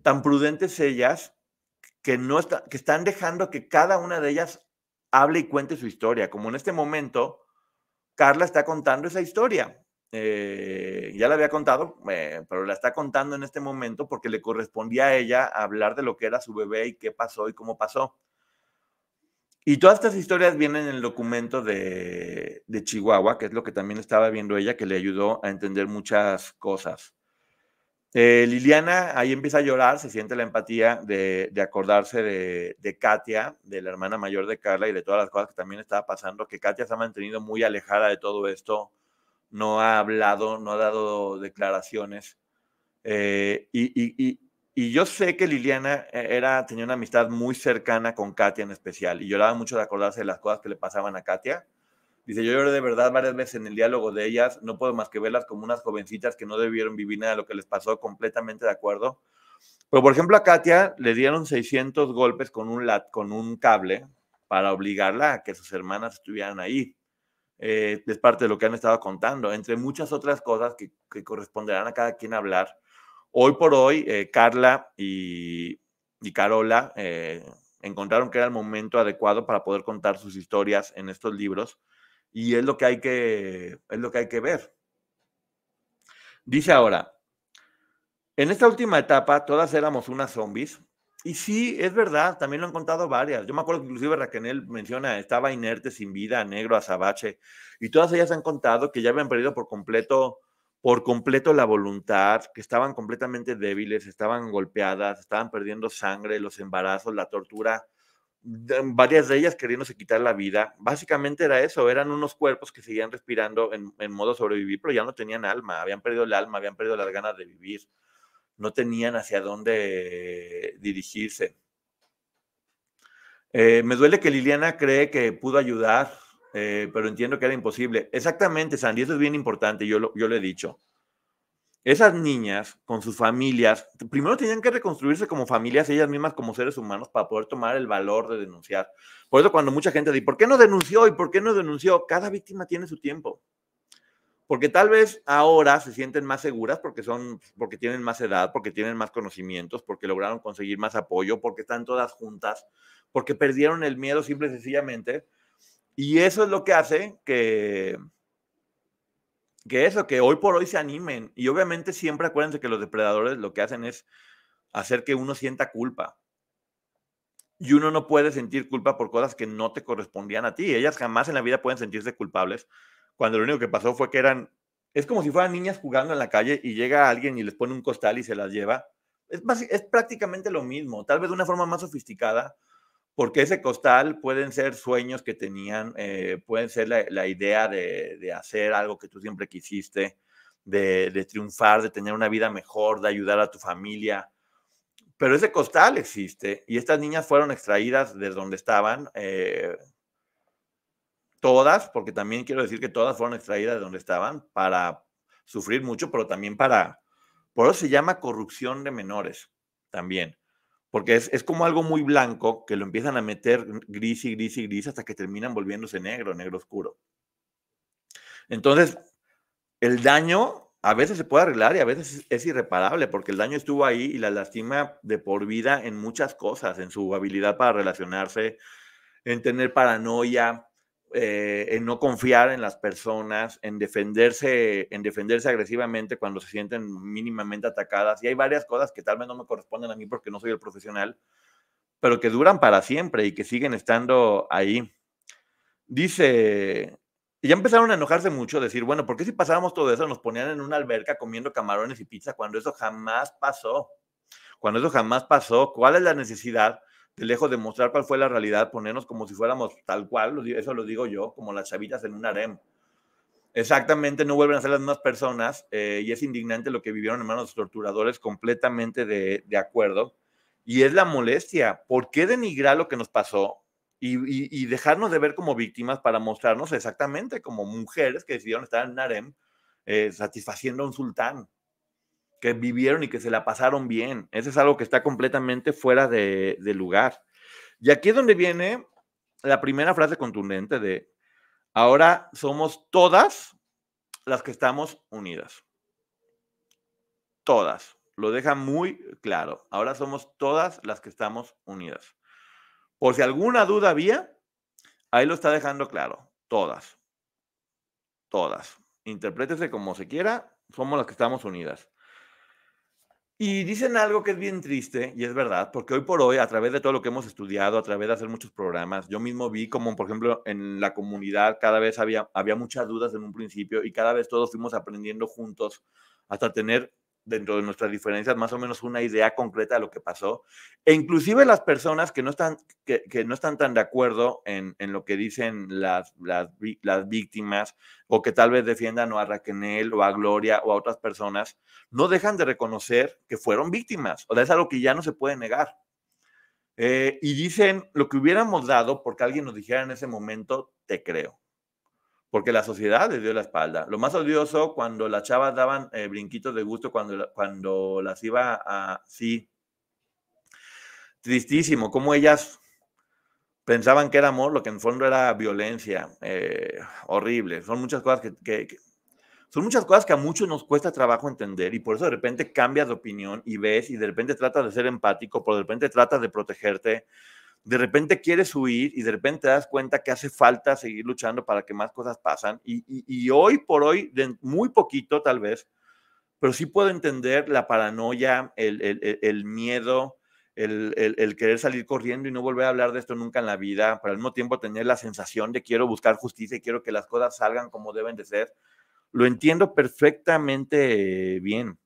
tan prudentes ellas que, no que están dejando que cada una de ellas hable y cuente su historia, como en este momento Carla está contando esa historia. Eh, ya la había contado, eh, pero la está contando en este momento porque le correspondía a ella hablar de lo que era su bebé y qué pasó y cómo pasó. Y todas estas historias vienen en el documento de, Chihuahua, que es lo que también estaba viendo ella, que le ayudó a entender muchas cosas. Eh, Liliana ahí empieza a llorar, se siente la empatía de, acordarse de, de, Katia, de la hermana mayor de Carla y de todas las cosas que también estaba pasando, que Katia se ha mantenido muy alejada de todo esto no ha hablado, no ha dado declaraciones. Eh, y, yo sé que Liliana eh, era, tenía una amistad muy cercana con Katia en especial y lloraba mucho de acordarse de las cosas que le pasaban a Katia. Dice, yo lloré de verdad varias veces en el diálogo de ellas, no puedo más que verlas como unas jovencitas que no debieron vivir nada de lo que les pasó, completamente de acuerdo. Pero, por ejemplo, a Katia le dieron 600 golpes con un, lat, con un cable para obligarla a que sus hermanas estuvieran ahí. Eh, es parte de lo que han estado contando, entre muchas otras cosas que, corresponderán a cada quien hablar. Hoy por hoy, eh, Carla y, Carola eh, encontraron que era el momento adecuado para poder contar sus historias en estos libros y es lo que hay que, es lo que, hay que ver. Dice ahora, en esta última etapa todas éramos unas zombies y sí, es verdad, también lo han contado varias. Yo me acuerdo que inclusive Raquel menciona, estaba inerte, sin vida, negro, azabache, y todas ellas han contado que ya habían perdido por completo, por completo la voluntad, que estaban completamente débiles, estaban golpeadas, estaban perdiendo sangre, los embarazos, la tortura, varias de ellas queriéndose quitar la vida. Básicamente era eso, eran unos cuerpos que seguían respirando en, en modo sobrevivir, pero ya no tenían alma, habían perdido el alma, habían perdido las ganas de vivir no tenían hacia dónde dirigirse. Eh, me duele que Liliana cree que pudo ayudar, eh, pero entiendo que era imposible. Exactamente, Sandy, eso es bien importante, yo lo, yo lo he dicho. Esas niñas con sus familias, primero tenían que reconstruirse como familias, ellas mismas como seres humanos, para poder tomar el valor de denunciar. Por eso cuando mucha gente dice, ¿por qué no denunció y por qué no denunció? Cada víctima tiene su tiempo porque tal vez ahora se sienten más seguras porque son porque tienen más edad, porque tienen más conocimientos, porque lograron conseguir más apoyo, porque están todas juntas, porque perdieron el miedo simple y sencillamente. Y eso es lo que hace que que eso, que hoy por hoy se animen. Y obviamente siempre acuérdense que los depredadores lo que hacen es hacer que uno sienta culpa. Y uno no puede sentir culpa por cosas que no te correspondían a ti. Ellas jamás en la vida pueden sentirse culpables cuando lo único que pasó fue que eran, es como si fueran niñas jugando en la calle y llega alguien y les pone un costal y se las lleva. Es, es prácticamente lo mismo, tal vez de una forma más sofisticada, porque ese costal pueden ser sueños que tenían, eh, pueden ser la, idea de, hacer algo que tú siempre quisiste, de, triunfar, de tener una vida mejor, de ayudar a tu familia. Pero ese costal existe y estas niñas fueron extraídas de donde estaban, eh, todas, porque también quiero decir que todas fueron extraídas de donde estaban para sufrir mucho, pero también para, por eso se llama corrupción de menores también, porque es, como algo muy blanco que lo empiezan a meter gris y gris y gris hasta que terminan volviéndose negro, negro oscuro. Entonces, el daño a veces se puede arreglar y a veces es irreparable, porque el daño estuvo ahí y la lastima de por vida en muchas cosas, en su habilidad para relacionarse, en tener paranoia, eh, en no confiar en las personas, en defenderse, en defenderse agresivamente cuando se sienten mínimamente atacadas. Y hay varias cosas que tal vez no me corresponden a mí porque no soy el profesional, pero que duran para siempre y que siguen estando ahí. Dice, ya empezaron a enojarse mucho, decir, bueno, ¿por qué si pasábamos todo eso nos ponían en una alberca comiendo camarones y pizza cuando eso jamás pasó? Cuando eso jamás pasó, ¿cuál es la necesidad? lejos de mostrar cuál fue la realidad, ponernos como si fuéramos tal cual, eso lo digo yo, como las chavitas en un harem. Exactamente, no vuelven a ser las mismas personas eh, y es indignante lo que vivieron en manos de los torturadores, completamente de, acuerdo. Y es la molestia, ¿por qué denigrar lo que nos pasó y, dejarnos de ver como víctimas para mostrarnos exactamente como mujeres que decidieron estar en un harem eh, satisfaciendo a un sultán? que vivieron y que se la pasaron bien. Ese es algo que está completamente fuera de, de lugar. Y aquí es donde viene la primera frase contundente de, ahora somos todas las que estamos unidas. Todas. Lo deja muy claro. Ahora somos todas las que estamos unidas. Por si alguna duda había, ahí lo está dejando claro. Todas. Todas. Interprétese como se quiera, somos las que estamos unidas. Y dicen algo que es bien triste, y es verdad, porque hoy por hoy, a través de todo lo que hemos estudiado, a través de hacer muchos programas, yo mismo vi como, por ejemplo, en la comunidad cada vez había, había muchas dudas en un principio y cada vez todos fuimos aprendiendo juntos hasta tener dentro de nuestras diferencias, más o menos una idea concreta de lo que pasó. E inclusive las personas que no están, que, no están tan de acuerdo en, en lo que dicen las, las, víctimas o que tal vez defiendan o a Raquel o a Gloria o a otras personas, no dejan de reconocer que fueron víctimas. O sea, es algo que ya no se puede negar. Eh, y dicen, lo que hubiéramos dado porque alguien nos dijera en ese momento, te creo porque la sociedad les dio la espalda. Lo más odioso cuando las chavas daban eh, brinquitos de gusto cuando, cuando las iba a... tristísimo, como ellas pensaban que era amor, lo que en fondo era violencia, eh, horrible. Son muchas cosas que, que, son muchas cosas que a muchos nos cuesta trabajo entender y por eso de repente cambias de opinión y ves y de repente tratas de ser empático, por de repente tratas de protegerte, de repente quieres huir y de repente te das cuenta que hace falta seguir luchando para que más cosas pasen. Y, hoy por hoy, de muy poquito tal vez, pero sí puedo entender la paranoia, el, miedo, el, el, querer salir corriendo y no volver a hablar de esto nunca en la vida, para al mismo tiempo tener la sensación de quiero buscar justicia y quiero que las cosas salgan como deben de ser. Lo entiendo perfectamente eh, bien.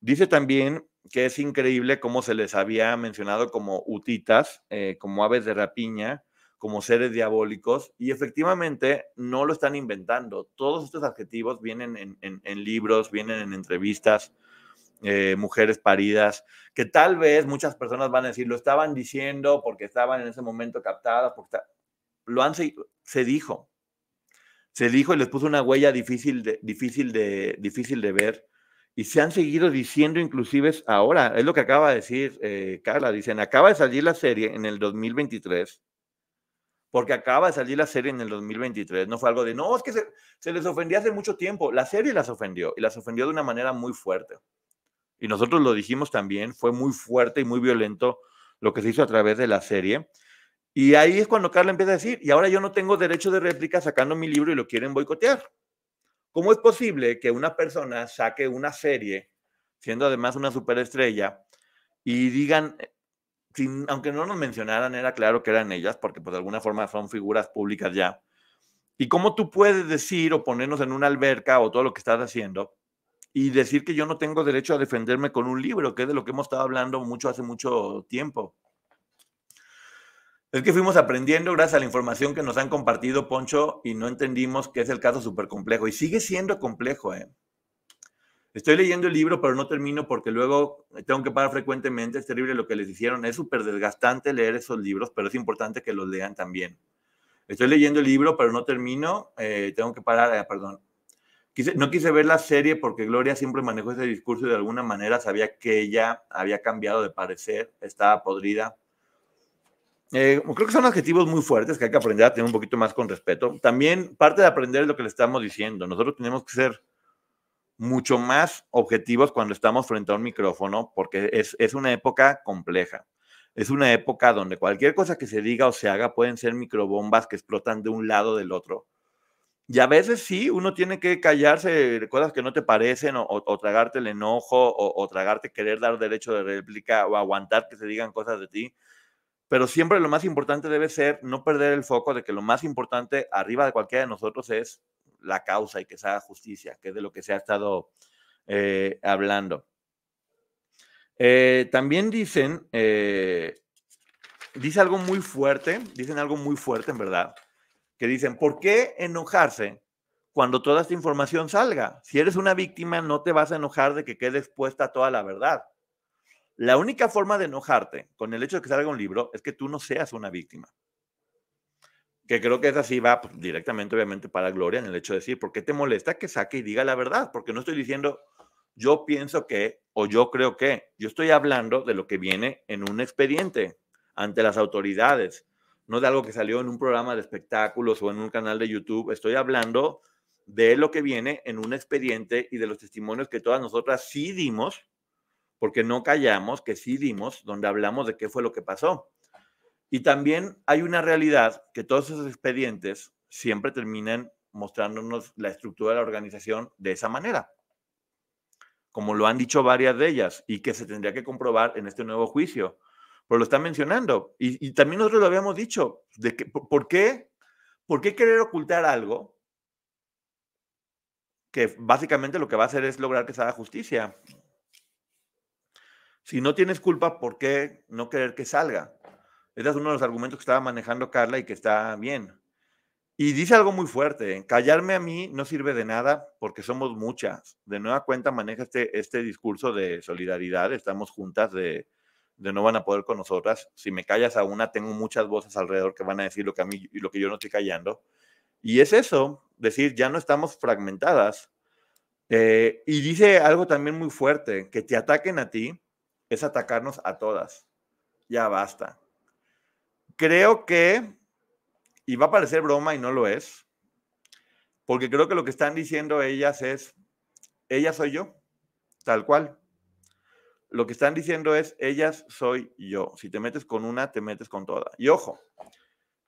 Dice también que es increíble cómo se les había mencionado como utitas, eh, como aves de rapiña, como seres diabólicos, y efectivamente no lo están inventando. Todos estos adjetivos vienen en, libros, vienen en entrevistas, eh, mujeres paridas, que tal vez muchas personas van a decir, lo estaban diciendo porque estaban en ese momento captadas, porque lo han se, dijo, se dijo y les puso una huella difícil difícil de, difícil de ver y se han seguido diciendo inclusive ahora, es lo que acaba de decir eh, Carla, dicen, acaba de salir la serie en el 2023, porque acaba de salir la serie en el 2023, no fue algo de, no, es que se, les ofendió hace mucho tiempo, la serie las ofendió, y las ofendió de una manera muy fuerte. Y nosotros lo dijimos también, fue muy fuerte y muy violento lo que se hizo a través de la serie. Y ahí es cuando Carla empieza a decir, y ahora yo no tengo derecho de réplica sacando mi libro y lo quieren boicotear. ¿Cómo es posible que una persona saque una serie, siendo además una superestrella, y digan, eh, aunque no nos mencionaran, era claro que eran ellas, porque pues, de alguna forma son figuras públicas ya. ¿Y cómo tú puedes decir o ponernos en una alberca o todo lo que estás haciendo y decir que yo no tengo derecho a defenderme con un libro, que es de lo que hemos estado hablando mucho hace mucho tiempo? Es que fuimos aprendiendo gracias a la información que nos han compartido, Poncho, y no entendimos que es el caso súper complejo. Y sigue siendo complejo, ¿eh? Estoy leyendo el libro, pero no termino porque luego tengo que parar frecuentemente. Es terrible lo que les hicieron. Es súper desgastante leer esos libros, pero es importante que los lean también. Estoy leyendo el libro, pero no termino. Eh, tengo que parar, eh, perdón. no quise ver la serie porque Gloria siempre manejó ese discurso y de alguna manera sabía que ella había cambiado de parecer, estaba podrida eh, creo que son adjetivos muy fuertes que hay que aprender a tener un poquito más con respeto. También parte de aprender es lo que le estamos diciendo. Nosotros tenemos que ser mucho más objetivos cuando estamos frente a un micrófono porque es, es una época compleja. Es una época donde cualquier cosa que se diga o se haga pueden ser microbombas que explotan de un lado o del otro. Y a veces sí, uno tiene que callarse cosas que no te parecen o, tragarte el enojo o, tragarte querer dar derecho de réplica o aguantar que se digan cosas de ti pero siempre lo más importante debe ser no perder el foco de que lo más importante arriba de cualquiera de nosotros es la causa y que se haga justicia, que es de lo que se ha estado eh, hablando. Eh, también dicen, eh, dicen algo muy fuerte, dicen algo muy fuerte en verdad, que dicen, ¿por qué enojarse cuando toda esta información salga? Si eres una víctima, no te vas a enojar de que quede expuesta toda la verdad. La única forma de enojarte con el hecho de que salga un libro es que tú no seas una víctima. Que creo que es así, va pues, directamente, obviamente, para Gloria en el hecho de decir, ¿por qué te molesta que saque y diga la verdad? Porque no estoy diciendo, yo pienso que o yo creo que. Yo estoy hablando de lo que viene en un expediente ante las autoridades, no de algo que salió en un programa de espectáculos o en un canal de YouTube. Estoy hablando de lo que viene en un expediente y de los testimonios que todas nosotras sí dimos porque no callamos, que sí dimos, donde hablamos de qué fue lo que pasó. Y también hay una realidad que todos esos expedientes siempre terminan mostrándonos la estructura de la organización de esa manera, como lo han dicho varias de ellas y que se tendría que comprobar en este nuevo juicio. Pero lo están mencionando y, también nosotros lo habíamos dicho, de que, ¿por, qué, ¿por qué querer ocultar algo que básicamente lo que va a hacer es lograr que se haga justicia? Si no tienes culpa, ¿por qué no querer que salga? Ese es uno de los argumentos que estaba manejando Carla y que está bien. Y dice algo muy fuerte, ¿eh? callarme a mí no sirve de nada porque somos muchas. De nueva cuenta maneja este, este discurso de solidaridad, estamos juntas, de, no van a poder con nosotras. Si me callas a una, tengo muchas voces alrededor que van a decir lo que a mí y lo que yo no estoy callando. Y es eso, decir, ya no estamos fragmentadas. Eh, y dice algo también muy fuerte, que te ataquen a ti es atacarnos a todas. Ya basta. Creo que, y va a parecer broma y no lo es, porque creo que lo que están diciendo ellas es, ellas soy yo, tal cual. Lo que están diciendo es, ellas soy yo. Si te metes con una, te metes con toda. Y ojo,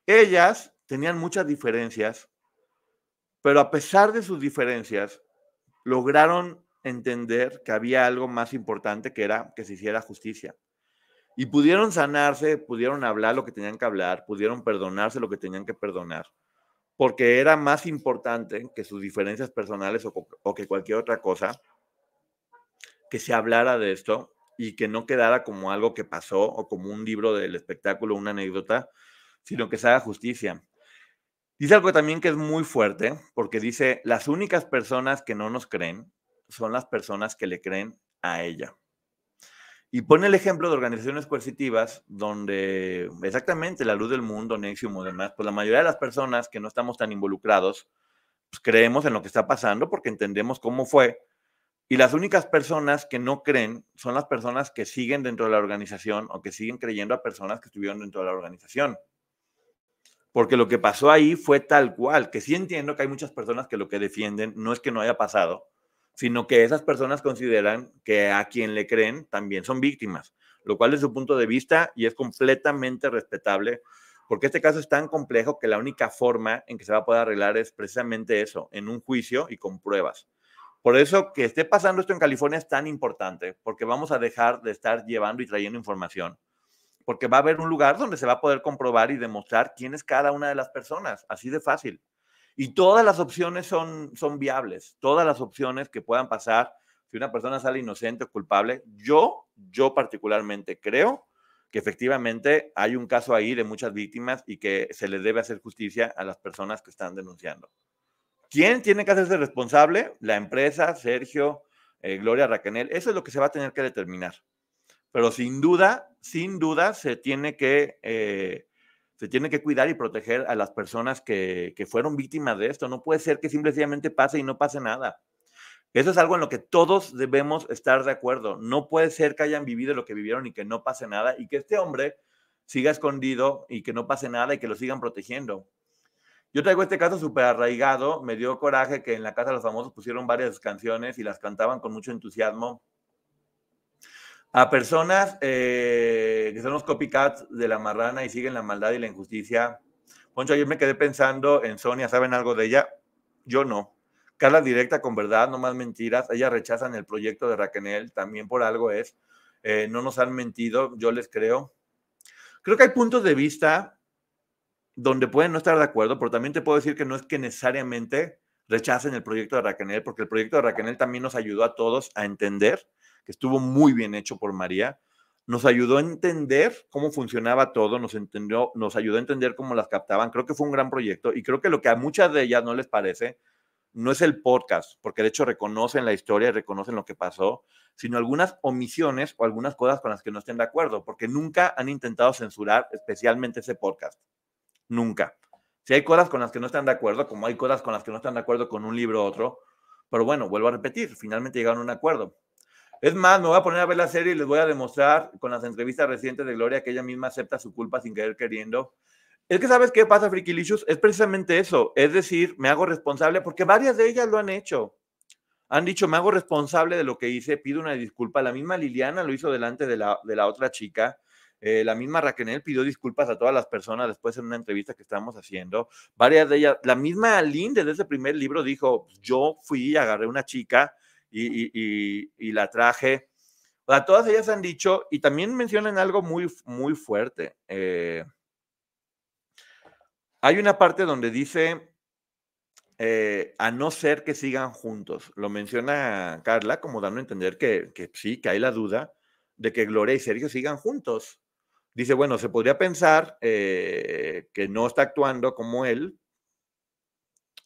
ellas tenían muchas diferencias, pero a pesar de sus diferencias, lograron entender que había algo más importante que era que se hiciera justicia. Y pudieron sanarse, pudieron hablar lo que tenían que hablar, pudieron perdonarse lo que tenían que perdonar, porque era más importante que sus diferencias personales o, que cualquier otra cosa, que se hablara de esto y que no quedara como algo que pasó o como un libro del espectáculo, una anécdota, sino que se haga justicia. Dice algo también que es muy fuerte, porque dice, las únicas personas que no nos creen son las personas que le creen a ella. Y pone el ejemplo de organizaciones coercitivas donde exactamente la luz del mundo, Nexium o demás, pues la mayoría de las personas que no estamos tan involucrados, pues creemos en lo que está pasando porque entendemos cómo fue. Y las únicas personas que no creen son las personas que siguen dentro de la organización o que siguen creyendo a personas que estuvieron dentro de la organización. Porque lo que pasó ahí fue tal cual, que sí entiendo que hay muchas personas que lo que defienden no es que no haya pasado, sino que esas personas consideran que a quien le creen también son víctimas, lo cual es su punto de vista y es completamente respetable, porque este caso es tan complejo que la única forma en que se va a poder arreglar es precisamente eso, en un juicio y con pruebas. Por eso que esté pasando esto en California es tan importante, porque vamos a dejar de estar llevando y trayendo información, porque va a haber un lugar donde se va a poder comprobar y demostrar quién es cada una de las personas, así de fácil. Y todas las opciones son, son viables, todas las opciones que puedan pasar. Si una persona sale inocente o culpable, yo, yo particularmente creo que efectivamente hay un caso ahí de muchas víctimas y que se les debe hacer justicia a las personas que están denunciando. ¿Quién tiene que hacerse responsable? La empresa, Sergio, eh, Gloria Racanel. Eso es lo que se va a tener que determinar. Pero sin duda, sin duda, se tiene que eh, se tiene que cuidar y proteger a las personas que, fueron víctimas de esto. No puede ser que simplemente pase y no pase nada. Eso es algo en lo que todos debemos estar de acuerdo. No puede ser que hayan vivido lo que vivieron y que no pase nada y que este hombre siga escondido y que no pase nada y que lo sigan protegiendo. Yo traigo este caso súper arraigado. Me dio coraje que en la Casa de los Famosos pusieron varias canciones y las cantaban con mucho entusiasmo a personas eh, que son los copycats de la marrana y siguen la maldad y la injusticia. Poncho, ayer me quedé pensando en Sonia, ¿saben algo de ella? Yo no. Carla directa con verdad, no más mentiras. Ellas rechazan el proyecto de Raquel, también por algo es. Eh, no nos han mentido, yo les creo. Creo que hay puntos de vista donde pueden no estar de acuerdo, pero también te puedo decir que no es que necesariamente rechacen el proyecto de Raquel, porque el proyecto de Raquel también nos ayudó a todos a entender estuvo muy bien hecho por María, nos ayudó a entender cómo funcionaba todo, nos, entendió, nos ayudó a entender cómo las captaban. Creo que fue un gran proyecto y creo que lo que a muchas de ellas no les parece no es el podcast, porque de hecho reconocen la historia, y reconocen lo que pasó, sino algunas omisiones o algunas cosas con las que no estén de acuerdo, porque nunca han intentado censurar especialmente ese podcast. Nunca. Si hay cosas con las que no están de acuerdo, como hay cosas con las que no están de acuerdo con un libro u otro, pero bueno, vuelvo a repetir, finalmente llegaron a un acuerdo. Es más, me voy a poner a ver la serie y les voy a demostrar con las entrevistas recientes de Gloria que ella misma acepta su culpa sin querer queriendo. Es que sabes qué pasa, Frikilicious, es precisamente eso, es decir, me hago responsable porque varias de ellas lo han hecho. Han dicho, me hago responsable de lo que hice, pido una disculpa. La misma Liliana lo hizo delante de la, de la otra chica. Eh, la misma Raquel pidió disculpas a todas las personas después en una entrevista que estábamos haciendo. Varias de ellas, la misma Aline desde ese primer libro dijo, yo fui y agarré una chica y, la traje. O todas ellas han dicho y también mencionan algo muy, muy fuerte. Eh, hay una parte donde dice, eh, a no ser que sigan juntos. Lo menciona Carla como dando a entender que, que sí, que hay la duda de que Gloria y Sergio sigan juntos. Dice, bueno, se podría pensar eh, que no está actuando como él,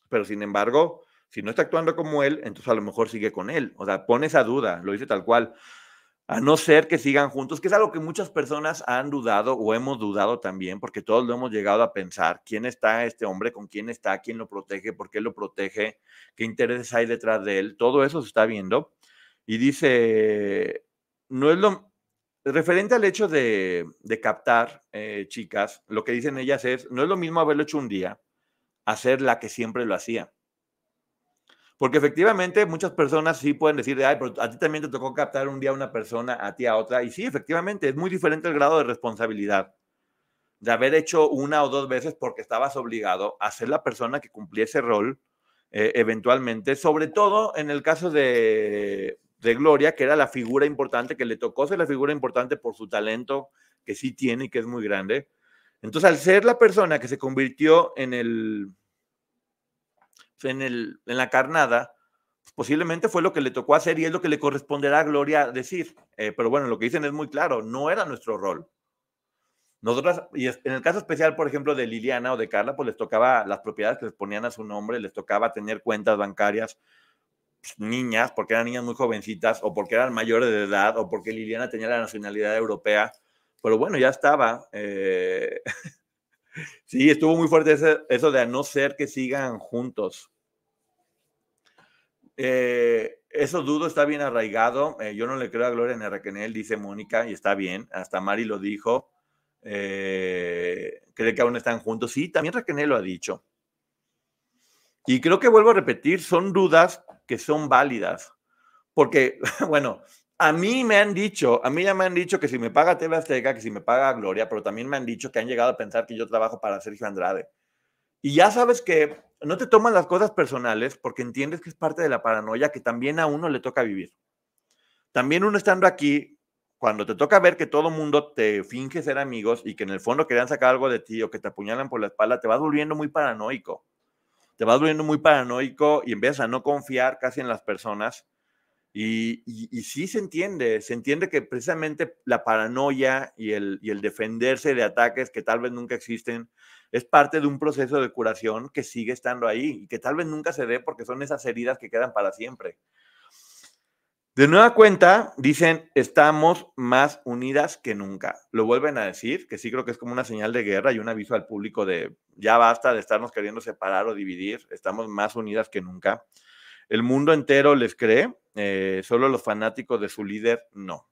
pero sin embargo, si no está actuando como él, entonces a lo mejor sigue con él. O sea, pone esa duda, lo dice tal cual. A no ser que sigan juntos, que es algo que muchas personas han dudado o hemos dudado también, porque todos lo hemos llegado a pensar. ¿Quién está este hombre? ¿Con quién está? ¿Quién lo protege? ¿Por qué lo protege? ¿Qué intereses hay detrás de él? Todo eso se está viendo. Y dice, no es lo... Referente al hecho de, captar eh, chicas, lo que dicen ellas es, no es lo mismo haberlo hecho un día, hacer la que siempre lo hacía. Porque efectivamente muchas personas sí pueden decir, ay, pero a ti también te tocó captar un día a una persona, a ti a otra. Y sí, efectivamente, es muy diferente el grado de responsabilidad de haber hecho una o dos veces porque estabas obligado a ser la persona que cumpliese ese rol eh, eventualmente, sobre todo en el caso de, de Gloria, que era la figura importante, que le tocó ser la figura importante por su talento, que sí tiene y que es muy grande. Entonces, al ser la persona que se convirtió en el en, el, en la carnada, posiblemente fue lo que le tocó hacer y es lo que le corresponderá a Gloria decir. Eh, pero bueno, lo que dicen es muy claro, no era nuestro rol. Nosotras, y en el caso especial, por ejemplo, de Liliana o de Carla, pues les tocaba las propiedades que les ponían a su nombre, les tocaba tener cuentas bancarias pues, niñas, porque eran niñas muy jovencitas, o porque eran mayores de edad, o porque Liliana tenía la nacionalidad europea. Pero bueno, ya estaba. Eh, <laughs> sí, estuvo muy fuerte eso de a no ser que sigan juntos. Eh, eso dudo, está bien arraigado. Eh, yo no le creo a Gloria ni a Raquenel dice Mónica, y está bien. Hasta Mari lo dijo. Eh, cree que aún están juntos. Sí, también Raquenel lo ha dicho. Y creo que vuelvo a repetir, son dudas que son válidas. Porque, <laughs> bueno, a mí me han dicho, a mí ya me han dicho que si me paga TV Azteca, que si me paga Gloria, pero también me han dicho que han llegado a pensar que yo trabajo para Sergio Andrade. Y ya sabes que no te tomas las cosas personales porque entiendes que es parte de la paranoia que también a uno le toca vivir. También uno estando aquí, cuando te toca ver que todo el mundo te finge ser amigos y que en el fondo querían sacar algo de ti o que te apuñalan por la espalda, te vas volviendo muy paranoico. Te vas volviendo muy paranoico y empiezas a no confiar casi en las personas. Y, sí se entiende, se entiende que precisamente la paranoia y el defenderse de ataques que tal vez nunca existen es parte de un proceso de curación que sigue estando ahí y que tal vez nunca se dé porque son esas heridas que quedan para siempre. De nueva cuenta, dicen, estamos más unidas que nunca. Lo vuelven a decir, que sí creo que es como una señal de guerra y un aviso al público de, ya basta de estarnos queriendo separar o dividir, estamos más unidas que nunca. El mundo entero les cree, eh, solo los fanáticos de su líder no.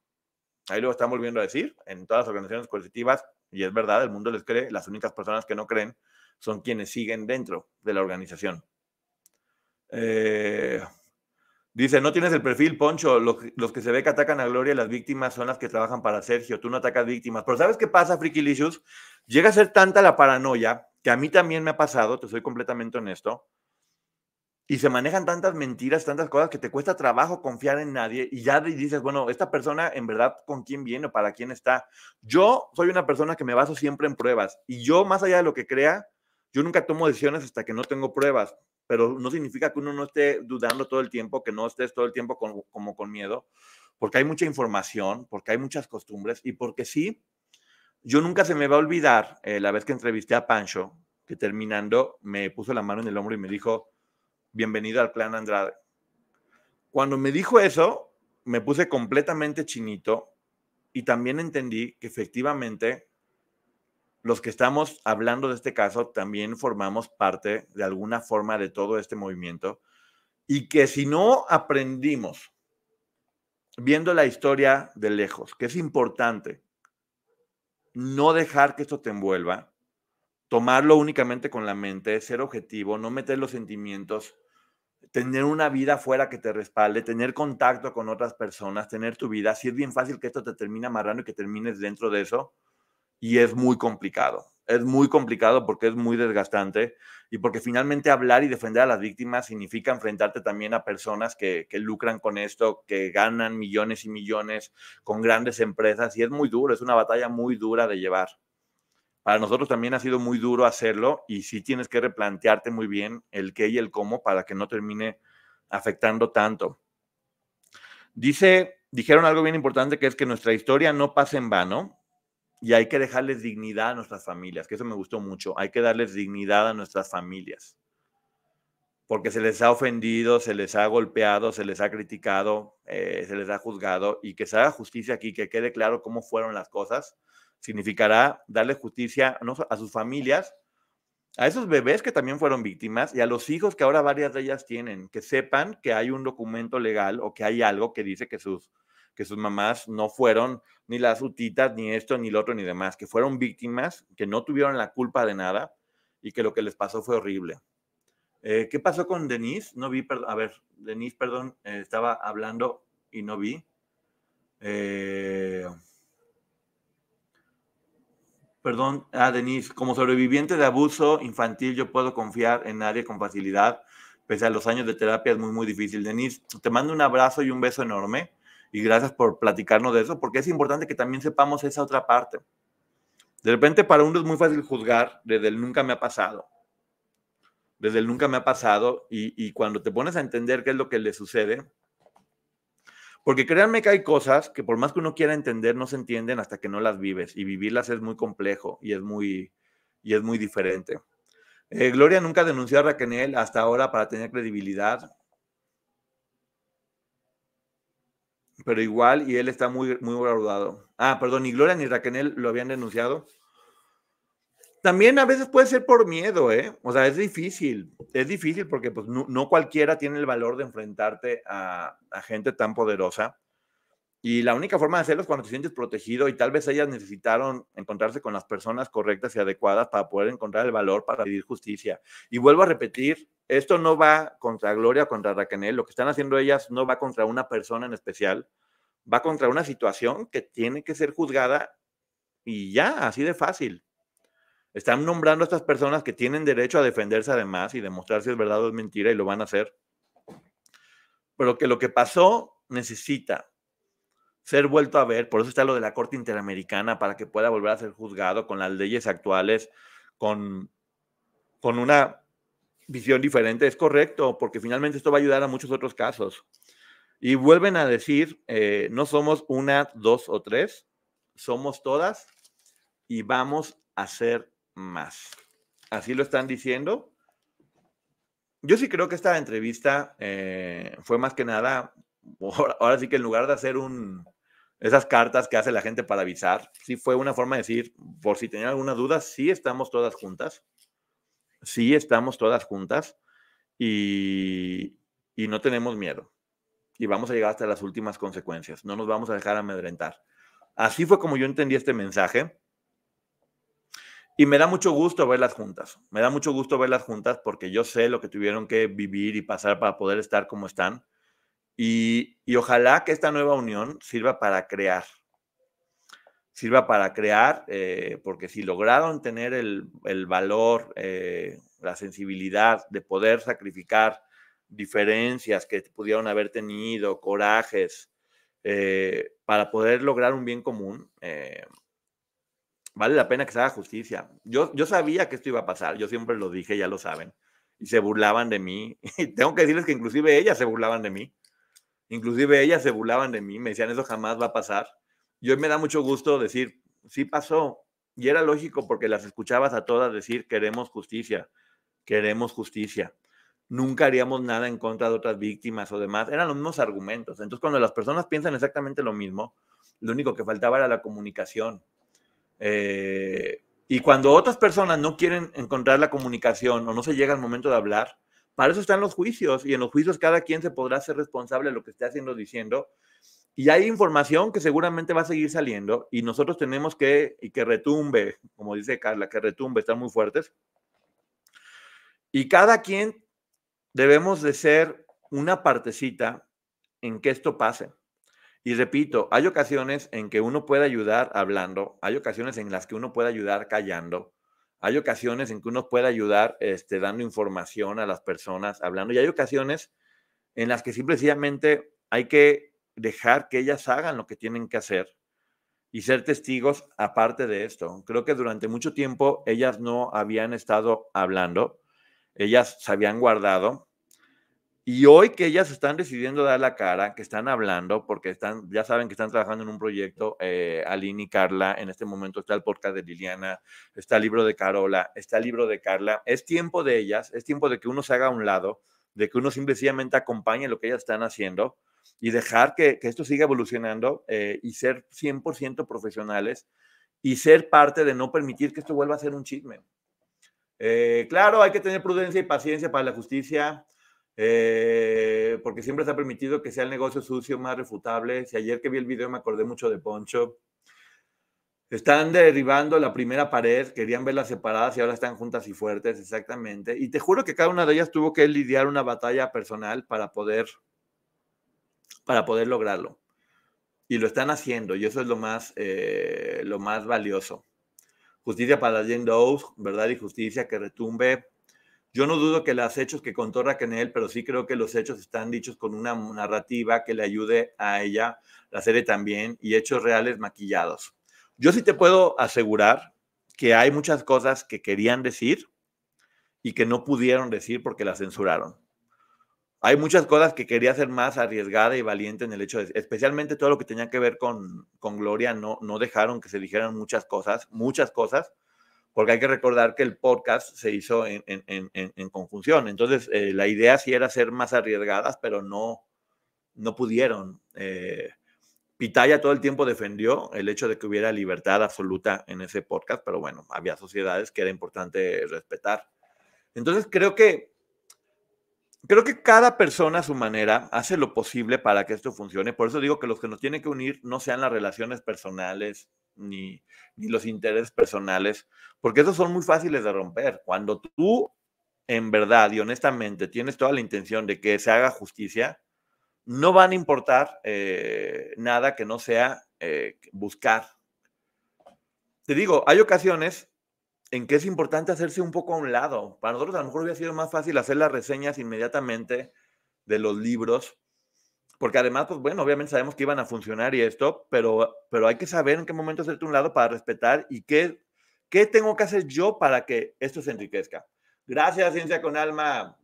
Ahí lo están volviendo a decir, en todas las organizaciones colectivas, y es verdad, el mundo les cree, las únicas personas que no creen son quienes siguen dentro de la organización. Eh, dice, no tienes el perfil, Poncho, los, que se ve que atacan a Gloria, las víctimas son las que trabajan para Sergio, tú no atacas víctimas. Pero ¿sabes qué pasa, Frikilicious? Llega a ser tanta la paranoia, que a mí también me ha pasado, te soy completamente honesto, y se manejan tantas mentiras, tantas cosas que te cuesta trabajo confiar en nadie y ya dices, bueno, esta persona en verdad con quién viene o para quién está. Yo soy una persona que me baso siempre en pruebas y yo más allá de lo que crea, yo nunca tomo decisiones hasta que no tengo pruebas, pero no significa que uno no esté dudando todo el tiempo, que no estés todo el tiempo como con miedo, porque hay mucha información, porque hay muchas costumbres y porque sí, yo nunca se me va a olvidar eh, la vez que entrevisté a Pancho, que terminando me puso la mano en el hombro y me dijo, bienvenido al Plan Andrade. Cuando me dijo eso, me puse completamente chinito y también entendí que efectivamente los que estamos hablando de este caso también formamos parte de alguna forma de todo este movimiento y que si no aprendimos viendo la historia de lejos, que es importante no dejar que esto te envuelva, tomarlo únicamente con la mente, ser objetivo, no meter los sentimientos, tener una vida fuera que te respalde, tener contacto con otras personas, tener tu vida. Si es bien fácil que esto te termine amarrando y que termines dentro de eso, y es muy complicado. Es muy complicado porque es muy desgastante y porque finalmente hablar y defender a las víctimas significa enfrentarte también a personas que lucran con esto, que ganan millones y millones con grandes empresas y es muy duro, es una batalla muy dura de llevar para nosotros también ha sido muy duro hacerlo y sí tienes que replantearte muy bien el qué y el cómo para que no termine afectando tanto. Dice, dijeron algo bien importante que es que nuestra historia no pase en vano y hay que dejarles dignidad a nuestras familias, que eso me gustó mucho. Hay que darles dignidad a nuestras familias. Porque se les ha ofendido, se les ha golpeado, se les ha criticado, eh, se les ha juzgado y que se haga justicia aquí, que quede claro cómo fueron las cosas significará darle justicia a sus familias, a esos bebés que también fueron víctimas y a los hijos que ahora varias de ellas tienen, que sepan que hay un documento legal o que hay algo que dice que sus, que sus mamás no fueron ni las utitas, ni esto, ni lo otro, ni demás, que fueron víctimas, que no tuvieron la culpa de nada y que lo que les pasó fue horrible. Eh, ¿Qué pasó con Denise? No vi, a ver, Denise, perdón, eh, estaba hablando y no vi. Eh, perdón, ah, Denise, como sobreviviente de abuso infantil, yo puedo confiar en nadie con facilidad, pese a los años de terapia, es muy, muy difícil. Denise, te mando un abrazo y un beso enorme y gracias por platicarnos de eso, porque es importante que también sepamos esa otra parte. De repente para uno es muy fácil juzgar desde el nunca me ha pasado, desde el nunca me ha pasado, y, y cuando te pones a entender qué es lo que le sucede, porque créanme que hay cosas que por más que uno quiera entender, no se entienden hasta que no las vives. Y vivirlas es muy complejo y es muy, y es muy diferente. Eh, Gloria nunca denunció a Raquel hasta ahora para tener credibilidad. Pero igual, y él está muy, muy Ah, perdón, ni Gloria ni Raquel lo habían denunciado. También a veces puede ser por miedo, ¿eh? O sea, es difícil, es difícil porque pues no, cualquiera tiene el valor de enfrentarte a, a, gente tan poderosa. Y la única forma de hacerlo es cuando te sientes protegido y tal vez ellas necesitaron encontrarse con las personas correctas y adecuadas para poder encontrar el valor para pedir justicia. Y vuelvo a repetir, esto no va contra Gloria, contra Raquel, lo que están haciendo ellas no va contra una persona en especial, va contra una situación que tiene que ser juzgada y ya, así de fácil. Están nombrando a estas personas que tienen derecho a defenderse además y demostrar si es verdad o es mentira y lo van a hacer. Pero que lo que pasó necesita ser vuelto a ver, por eso está lo de la Corte Interamericana, para que pueda volver a ser juzgado con las leyes actuales, con, con una visión diferente, es correcto, porque finalmente esto va a ayudar a muchos otros casos. Y vuelven a decir, eh, no somos una, dos o tres, somos todas y vamos a ser más. Así lo están diciendo. Yo sí creo que esta entrevista eh, fue más que nada, <laughs> ahora, sí que en lugar de hacer un, esas cartas que hace la gente para avisar, sí fue una forma de decir, por si tenían alguna duda, sí estamos todas juntas, sí estamos todas juntas y, y no tenemos miedo y vamos a llegar hasta las últimas consecuencias, no nos vamos a dejar amedrentar. Así fue como yo entendí este mensaje y me da mucho gusto verlas juntas, me da mucho gusto verlas juntas porque yo sé lo que tuvieron que vivir y pasar para poder estar como están. Y, ojalá que esta nueva unión sirva para crear, sirva para crear, eh, porque si lograron tener el, valor, eh, la sensibilidad de poder sacrificar diferencias que pudieron haber tenido, corajes, eh, para poder lograr un bien común, vale la pena que se haga justicia. Yo, yo sabía que esto iba a pasar, yo siempre lo dije, ya lo saben. Y se burlaban de mí. <laughs> Y tengo que decirles que inclusive ellas se burlaban de mí. Inclusive ellas se burlaban de mí, me decían, eso jamás va a pasar. Y hoy me da mucho gusto decir, sí pasó. Y era lógico porque las escuchabas a todas decir, queremos justicia, queremos justicia. Nunca haríamos nada en contra de otras víctimas o demás. Eran los mismos argumentos. Entonces, cuando las personas piensan exactamente lo mismo, lo único que faltaba era la comunicación eh, y cuando otras personas no quieren encontrar la comunicación o no se llega al momento de hablar, para eso están los juicios y en los juicios cada quien se podrá ser responsable de lo que esté haciendo diciendo. Y hay información que seguramente va a seguir saliendo y nosotros tenemos que, y que retumbe, como dice Carla, que retumbe, están muy fuertes. Y cada quien debemos de ser una partecita en que esto pase. Y repito, hay ocasiones en que uno puede ayudar hablando, hay ocasiones en las que uno puede ayudar callando, hay ocasiones en que uno puede ayudar este, dando información a las personas, hablando, y hay ocasiones en las que simplemente hay que dejar que ellas hagan lo que tienen que hacer y ser testigos aparte de esto. Creo que durante mucho tiempo ellas no habían estado hablando, ellas se habían guardado, y hoy que ellas están decidiendo dar la cara, que están hablando, porque están, ya saben que están trabajando en un proyecto, eh, Aline y Carla, en este momento está el podcast de Liliana, está el libro de Carola, está el libro de Carla, es tiempo de ellas, es tiempo de que uno se haga a un lado, de que uno simplemente acompañe lo que ellas están haciendo y dejar que, esto siga evolucionando eh, y ser 100% profesionales y ser parte de no permitir que esto vuelva a ser un chisme. Eh, claro, hay que tener prudencia y paciencia para la justicia eh, porque siempre se ha permitido que sea el negocio sucio más refutable. Si ayer que vi el video me acordé mucho de Poncho. Están derribando la primera pared, querían verlas separadas y ahora están juntas y fuertes, exactamente. Y te juro que cada una de ellas tuvo que lidiar una batalla personal para poder, para poder lograrlo. Y lo están haciendo y eso es lo más, eh, lo más valioso. Justicia para Jane Doe, verdad y justicia que retumbe yo no dudo que los hechos que contó Raquel, pero sí creo que los hechos están dichos con una narrativa que le ayude a ella, la serie también, y hechos reales maquillados. Yo sí te puedo asegurar que hay muchas cosas que querían decir y que no pudieron decir porque la censuraron. Hay muchas cosas que quería ser más arriesgada y valiente en el hecho de, especialmente todo lo que tenía que ver con, con Gloria, no, no dejaron que se dijeran muchas cosas, muchas cosas porque hay que recordar que el podcast se hizo en, conjunción. Entonces, eh, la idea sí era ser más arriesgadas, pero no, no pudieron. Eh, Pitaya todo el tiempo defendió el hecho de que hubiera libertad absoluta en ese podcast, pero bueno, había sociedades que era importante respetar. Entonces, creo que creo que cada persona a su manera hace lo posible para que esto funcione. Por eso digo que los que nos tienen que unir no sean las relaciones personales, ni, los intereses personales, porque esos son muy fáciles de romper. Cuando tú en verdad y honestamente tienes toda la intención de que se haga justicia, no van a importar eh, nada que no sea eh, buscar. Te digo, hay ocasiones en que es importante hacerse un poco a un lado. Para nosotros a lo mejor hubiera sido más fácil hacer las reseñas inmediatamente de los libros porque además, pues bueno, obviamente sabemos que iban a funcionar y esto, pero, pero hay que saber en qué momento hacerte un lado para respetar y qué, qué tengo que hacer yo para que esto se enriquezca. Gracias, Ciencia con Alma.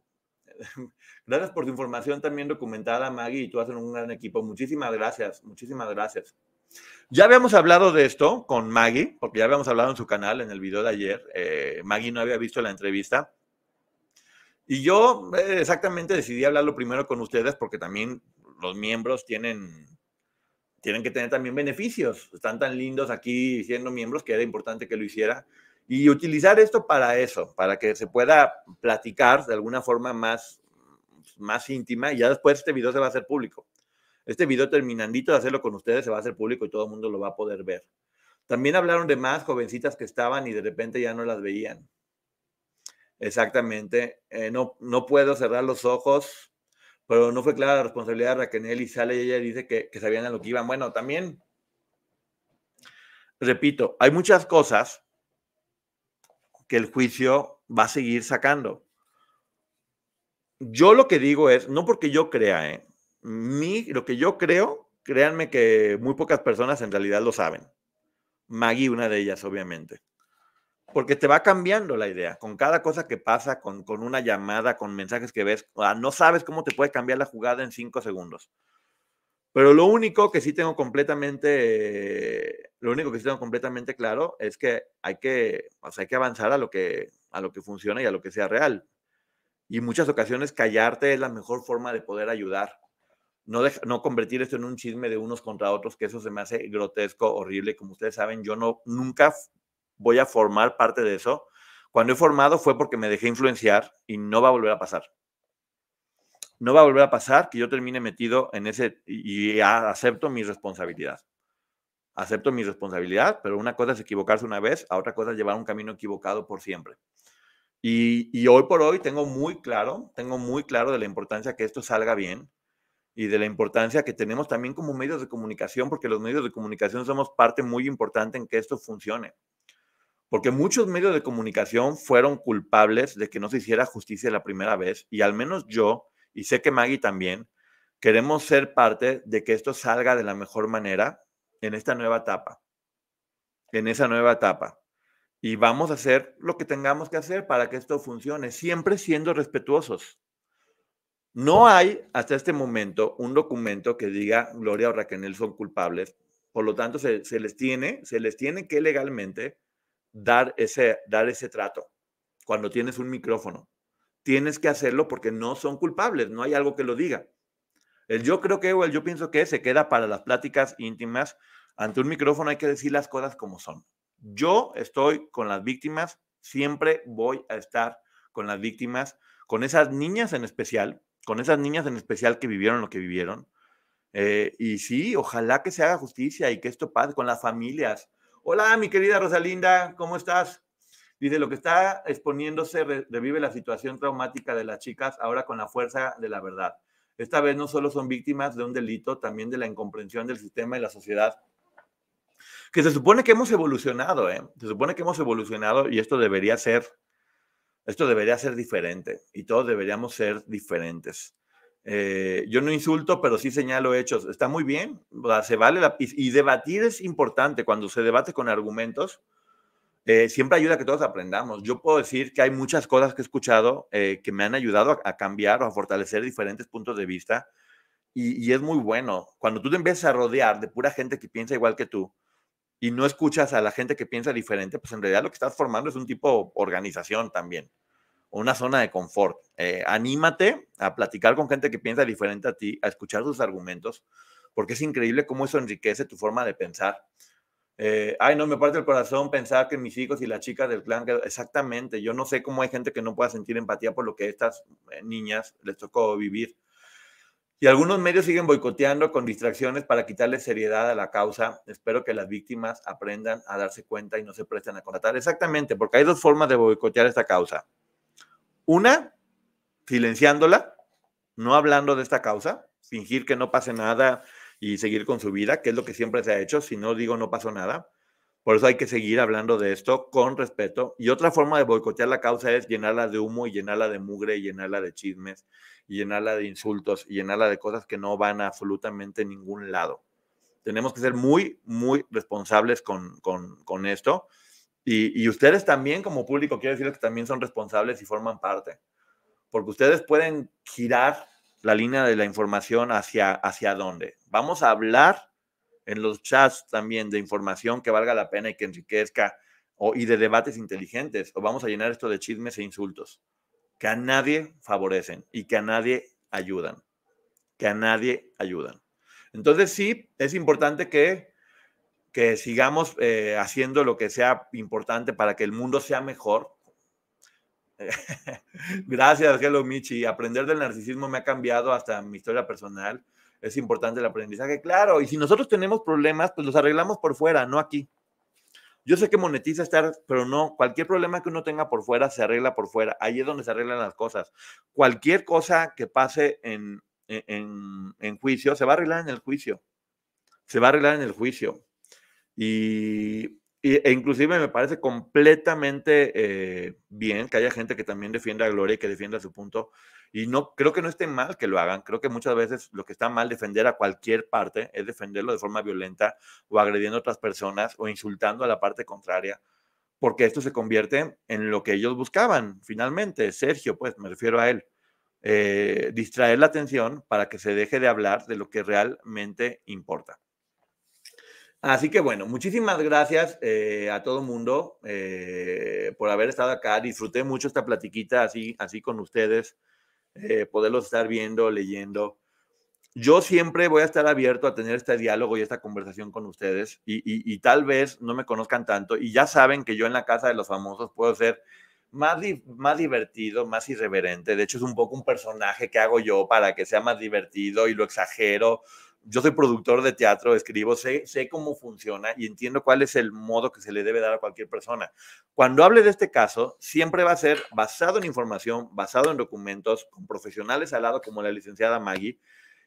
<laughs> Gracias por tu información también documentada, Maggie, y tú haces un gran equipo. Muchísimas gracias, muchísimas gracias. Ya habíamos hablado de esto con Maggie, porque ya habíamos hablado en su canal, en el video de ayer. Eh, Maggie no había visto la entrevista. Y yo eh, exactamente decidí hablarlo primero con ustedes porque también los miembros tienen, tienen que tener también beneficios. Están tan lindos aquí siendo miembros que era importante que lo hiciera. Y utilizar esto para eso, para que se pueda platicar de alguna forma más, más íntima. Y ya después este video se va a hacer público. Este video terminandito de hacerlo con ustedes se va a hacer público y todo el mundo lo va a poder ver. También hablaron de más jovencitas que estaban y de repente ya no las veían. Exactamente. Eh, no, no puedo cerrar los ojos pero no fue clara la responsabilidad de Raquel y sale y ella dice que, sabían a lo que iban. Bueno, también, repito, hay muchas cosas que el juicio va a seguir sacando. Yo lo que digo es, no porque yo crea, ¿eh? Mi, lo que yo creo, créanme que muy pocas personas en realidad lo saben. Maggie, una de ellas, obviamente porque te va cambiando la idea. Con cada cosa que pasa, con, con una llamada, con mensajes que ves, ah, no sabes cómo te puede cambiar la jugada en cinco segundos. Pero lo único que sí tengo completamente, lo único que tengo completamente claro es que hay que, pues, hay que avanzar a lo que, a lo que funciona y a lo que sea real. Y en muchas ocasiones callarte es la mejor forma de poder ayudar. No, no convertir esto en un chisme de unos contra otros, que eso se me hace grotesco, horrible. Como ustedes saben, yo no, nunca voy a formar parte de eso. Cuando he formado fue porque me dejé influenciar y no va a volver a pasar. No va a volver a pasar que yo termine metido en ese y acepto mi responsabilidad. Acepto mi responsabilidad, pero una cosa es equivocarse una vez, a otra cosa es llevar un camino equivocado por siempre. Y, y hoy por hoy tengo muy claro, tengo muy claro de la importancia que esto salga bien, y de la importancia que tenemos también como medios de comunicación, porque los medios de comunicación somos parte muy importante en que esto funcione porque muchos medios de comunicación fueron culpables de que no se hiciera justicia la primera vez y al menos yo, y sé que Maggie también, queremos ser parte de que esto salga de la mejor manera en esta nueva etapa, en esa nueva etapa. Y vamos a hacer lo que tengamos que hacer para que esto funcione, siempre siendo respetuosos. No hay hasta este momento un documento que diga Gloria o Raquel son culpables, por lo tanto se les tiene, se les tiene que legalmente dar ese, dar ese trato cuando tienes un micrófono. Tienes que hacerlo porque no son culpables, no hay algo que lo diga. El yo creo que o el yo pienso que se queda para las pláticas íntimas. Ante un micrófono hay que decir las cosas como son. Yo estoy con las víctimas, siempre voy a estar con las víctimas, con esas niñas en especial, con esas niñas en especial que vivieron lo que vivieron. Eh, y sí, ojalá que se haga justicia y que esto pase con las familias, Hola, mi querida Rosalinda, ¿cómo estás? Dice, lo que está exponiéndose revive la situación traumática de las chicas ahora con la fuerza de la verdad. Esta vez no solo son víctimas de un delito, también de la incomprensión del sistema y la sociedad. Que se supone que hemos evolucionado, ¿eh? Se supone que hemos evolucionado y esto debería ser, esto debería ser diferente y todos deberíamos ser diferentes. Eh, yo no insulto, pero sí señalo hechos. Está muy bien, se vale la, y, debatir es importante cuando se debate con argumentos. Eh, siempre ayuda a que todos aprendamos. Yo puedo decir que hay muchas cosas que he escuchado eh, que me han ayudado a, cambiar o a fortalecer diferentes puntos de vista y, es muy bueno. Cuando tú te empiezas a rodear de pura gente que piensa igual que tú y no escuchas a la gente que piensa diferente, pues en realidad lo que estás formando es un tipo organización también una zona de confort. Eh, anímate a platicar con gente que piensa diferente a ti, a escuchar sus argumentos, porque es increíble cómo eso enriquece tu forma de pensar. Eh, ay, no, me parte el corazón pensar que mis hijos y las chicas del clan, exactamente, yo no sé cómo hay gente que no pueda sentir empatía por lo que estas eh, niñas les tocó vivir. Y algunos medios siguen boicoteando con distracciones para quitarle seriedad a la causa. Espero que las víctimas aprendan a darse cuenta y no se presten a contratar. Exactamente, porque hay dos formas de boicotear esta causa. Una, silenciándola, no hablando de esta causa, fingir que no pase nada y seguir con su vida, que es lo que siempre se ha hecho, si no digo no pasó nada. Por eso hay que seguir hablando de esto con respeto. Y otra forma de boicotear la causa es llenarla de humo y llenarla de mugre y llenarla de chismes y llenarla de insultos y llenarla de cosas que no van a absolutamente ningún lado. Tenemos que ser muy, muy responsables con esto. Y, ustedes también, como público, quiero decirles que también son responsables y forman parte, porque ustedes pueden girar la línea de la información hacia, hacia dónde. Vamos a hablar en los chats también de información que valga la pena y que enriquezca o, y de debates inteligentes, o vamos a llenar esto de chismes e insultos que a nadie favorecen y que a nadie ayudan, que a nadie ayudan. Entonces sí, es importante que que sigamos eh, haciendo lo que sea importante para que el mundo sea mejor. <laughs> Gracias, Hello Michi. Aprender del narcisismo me ha cambiado hasta mi historia personal. Es importante el aprendizaje, claro. Y si nosotros tenemos problemas, pues los arreglamos por fuera, no aquí. Yo sé que monetiza estar, pero no, cualquier problema que uno tenga por fuera se arregla por fuera. Ahí es donde se arreglan las cosas. Cualquier cosa que pase en, en, en juicio se va a arreglar en el juicio. Se va a arreglar en el juicio. Y, e inclusive me parece completamente eh, bien que haya gente que también defienda a Gloria y que defienda su punto. Y no creo que no esté mal que lo hagan. Creo que muchas veces lo que está mal defender a cualquier parte es defenderlo de forma violenta o agrediendo a otras personas o insultando a la parte contraria, porque esto se convierte en lo que ellos buscaban finalmente. Sergio, pues me refiero a él. Eh, distraer la atención para que se deje de hablar de lo que realmente importa. Así que bueno, muchísimas gracias eh, a todo mundo eh, por haber estado acá. Disfruté mucho esta platiquita así, así con ustedes, eh, poderlos estar viendo, leyendo. Yo siempre voy a estar abierto a tener este diálogo y esta conversación con ustedes y, tal vez no me conozcan tanto y ya saben que yo en la casa de los famosos puedo ser más, más divertido, más irreverente. De hecho, es un poco un personaje que hago yo para que sea más divertido y lo exagero yo soy productor de teatro, escribo, sé, sé cómo funciona y entiendo cuál es el modo que se le debe dar a cualquier persona. Cuando hable de este caso, siempre va a ser basado en información, basado en documentos, con profesionales al lado como la licenciada Maggie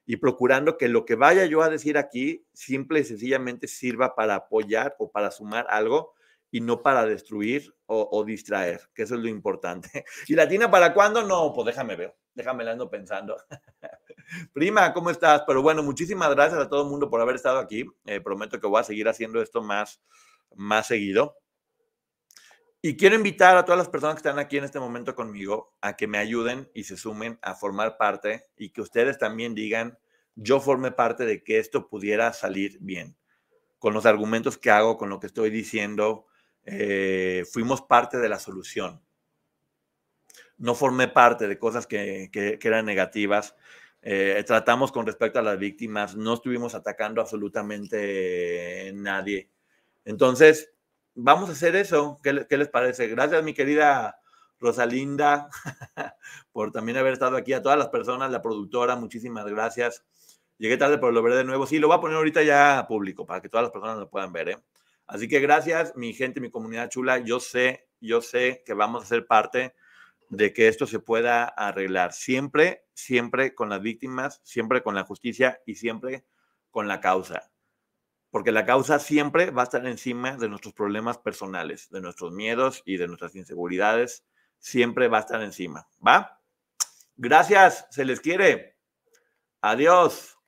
y procurando que lo que vaya yo a decir aquí simple y sencillamente sirva para apoyar o para sumar algo y no para destruir o, distraer, que eso es lo importante. <laughs> ¿Y latina para cuándo? No, pues déjame ver déjame ando pensando. <laughs> Prima, ¿cómo estás? Pero bueno, muchísimas gracias a todo el mundo por haber estado aquí. Eh, prometo que voy a seguir haciendo esto más, más seguido. Y quiero invitar a todas las personas que están aquí en este momento conmigo a que me ayuden y se sumen a formar parte y que ustedes también digan, yo formé parte de que esto pudiera salir bien. Con los argumentos que hago, con lo que estoy diciendo, eh, fuimos parte de la solución no formé parte de cosas que, que, eran negativas. Eh, tratamos con respecto a las víctimas, no estuvimos atacando absolutamente nadie. Entonces, vamos a hacer eso. ¿Qué, les parece? Gracias, mi querida Rosalinda, <laughs> por también haber estado aquí. A todas las personas, la productora, muchísimas gracias. Llegué tarde, pero lo veré de nuevo. Sí, lo voy a poner ahorita ya público para que todas las personas lo puedan ver. ¿eh? Así que gracias, mi gente, mi comunidad chula. Yo sé, yo sé que vamos a ser parte de que esto se pueda arreglar. Siempre, siempre con las víctimas, siempre con la justicia y siempre con la causa. Porque la causa siempre va a estar encima de nuestros problemas personales, de nuestros miedos y de nuestras inseguridades. Siempre va a estar encima. ¿Va? Gracias, se les quiere. Adiós.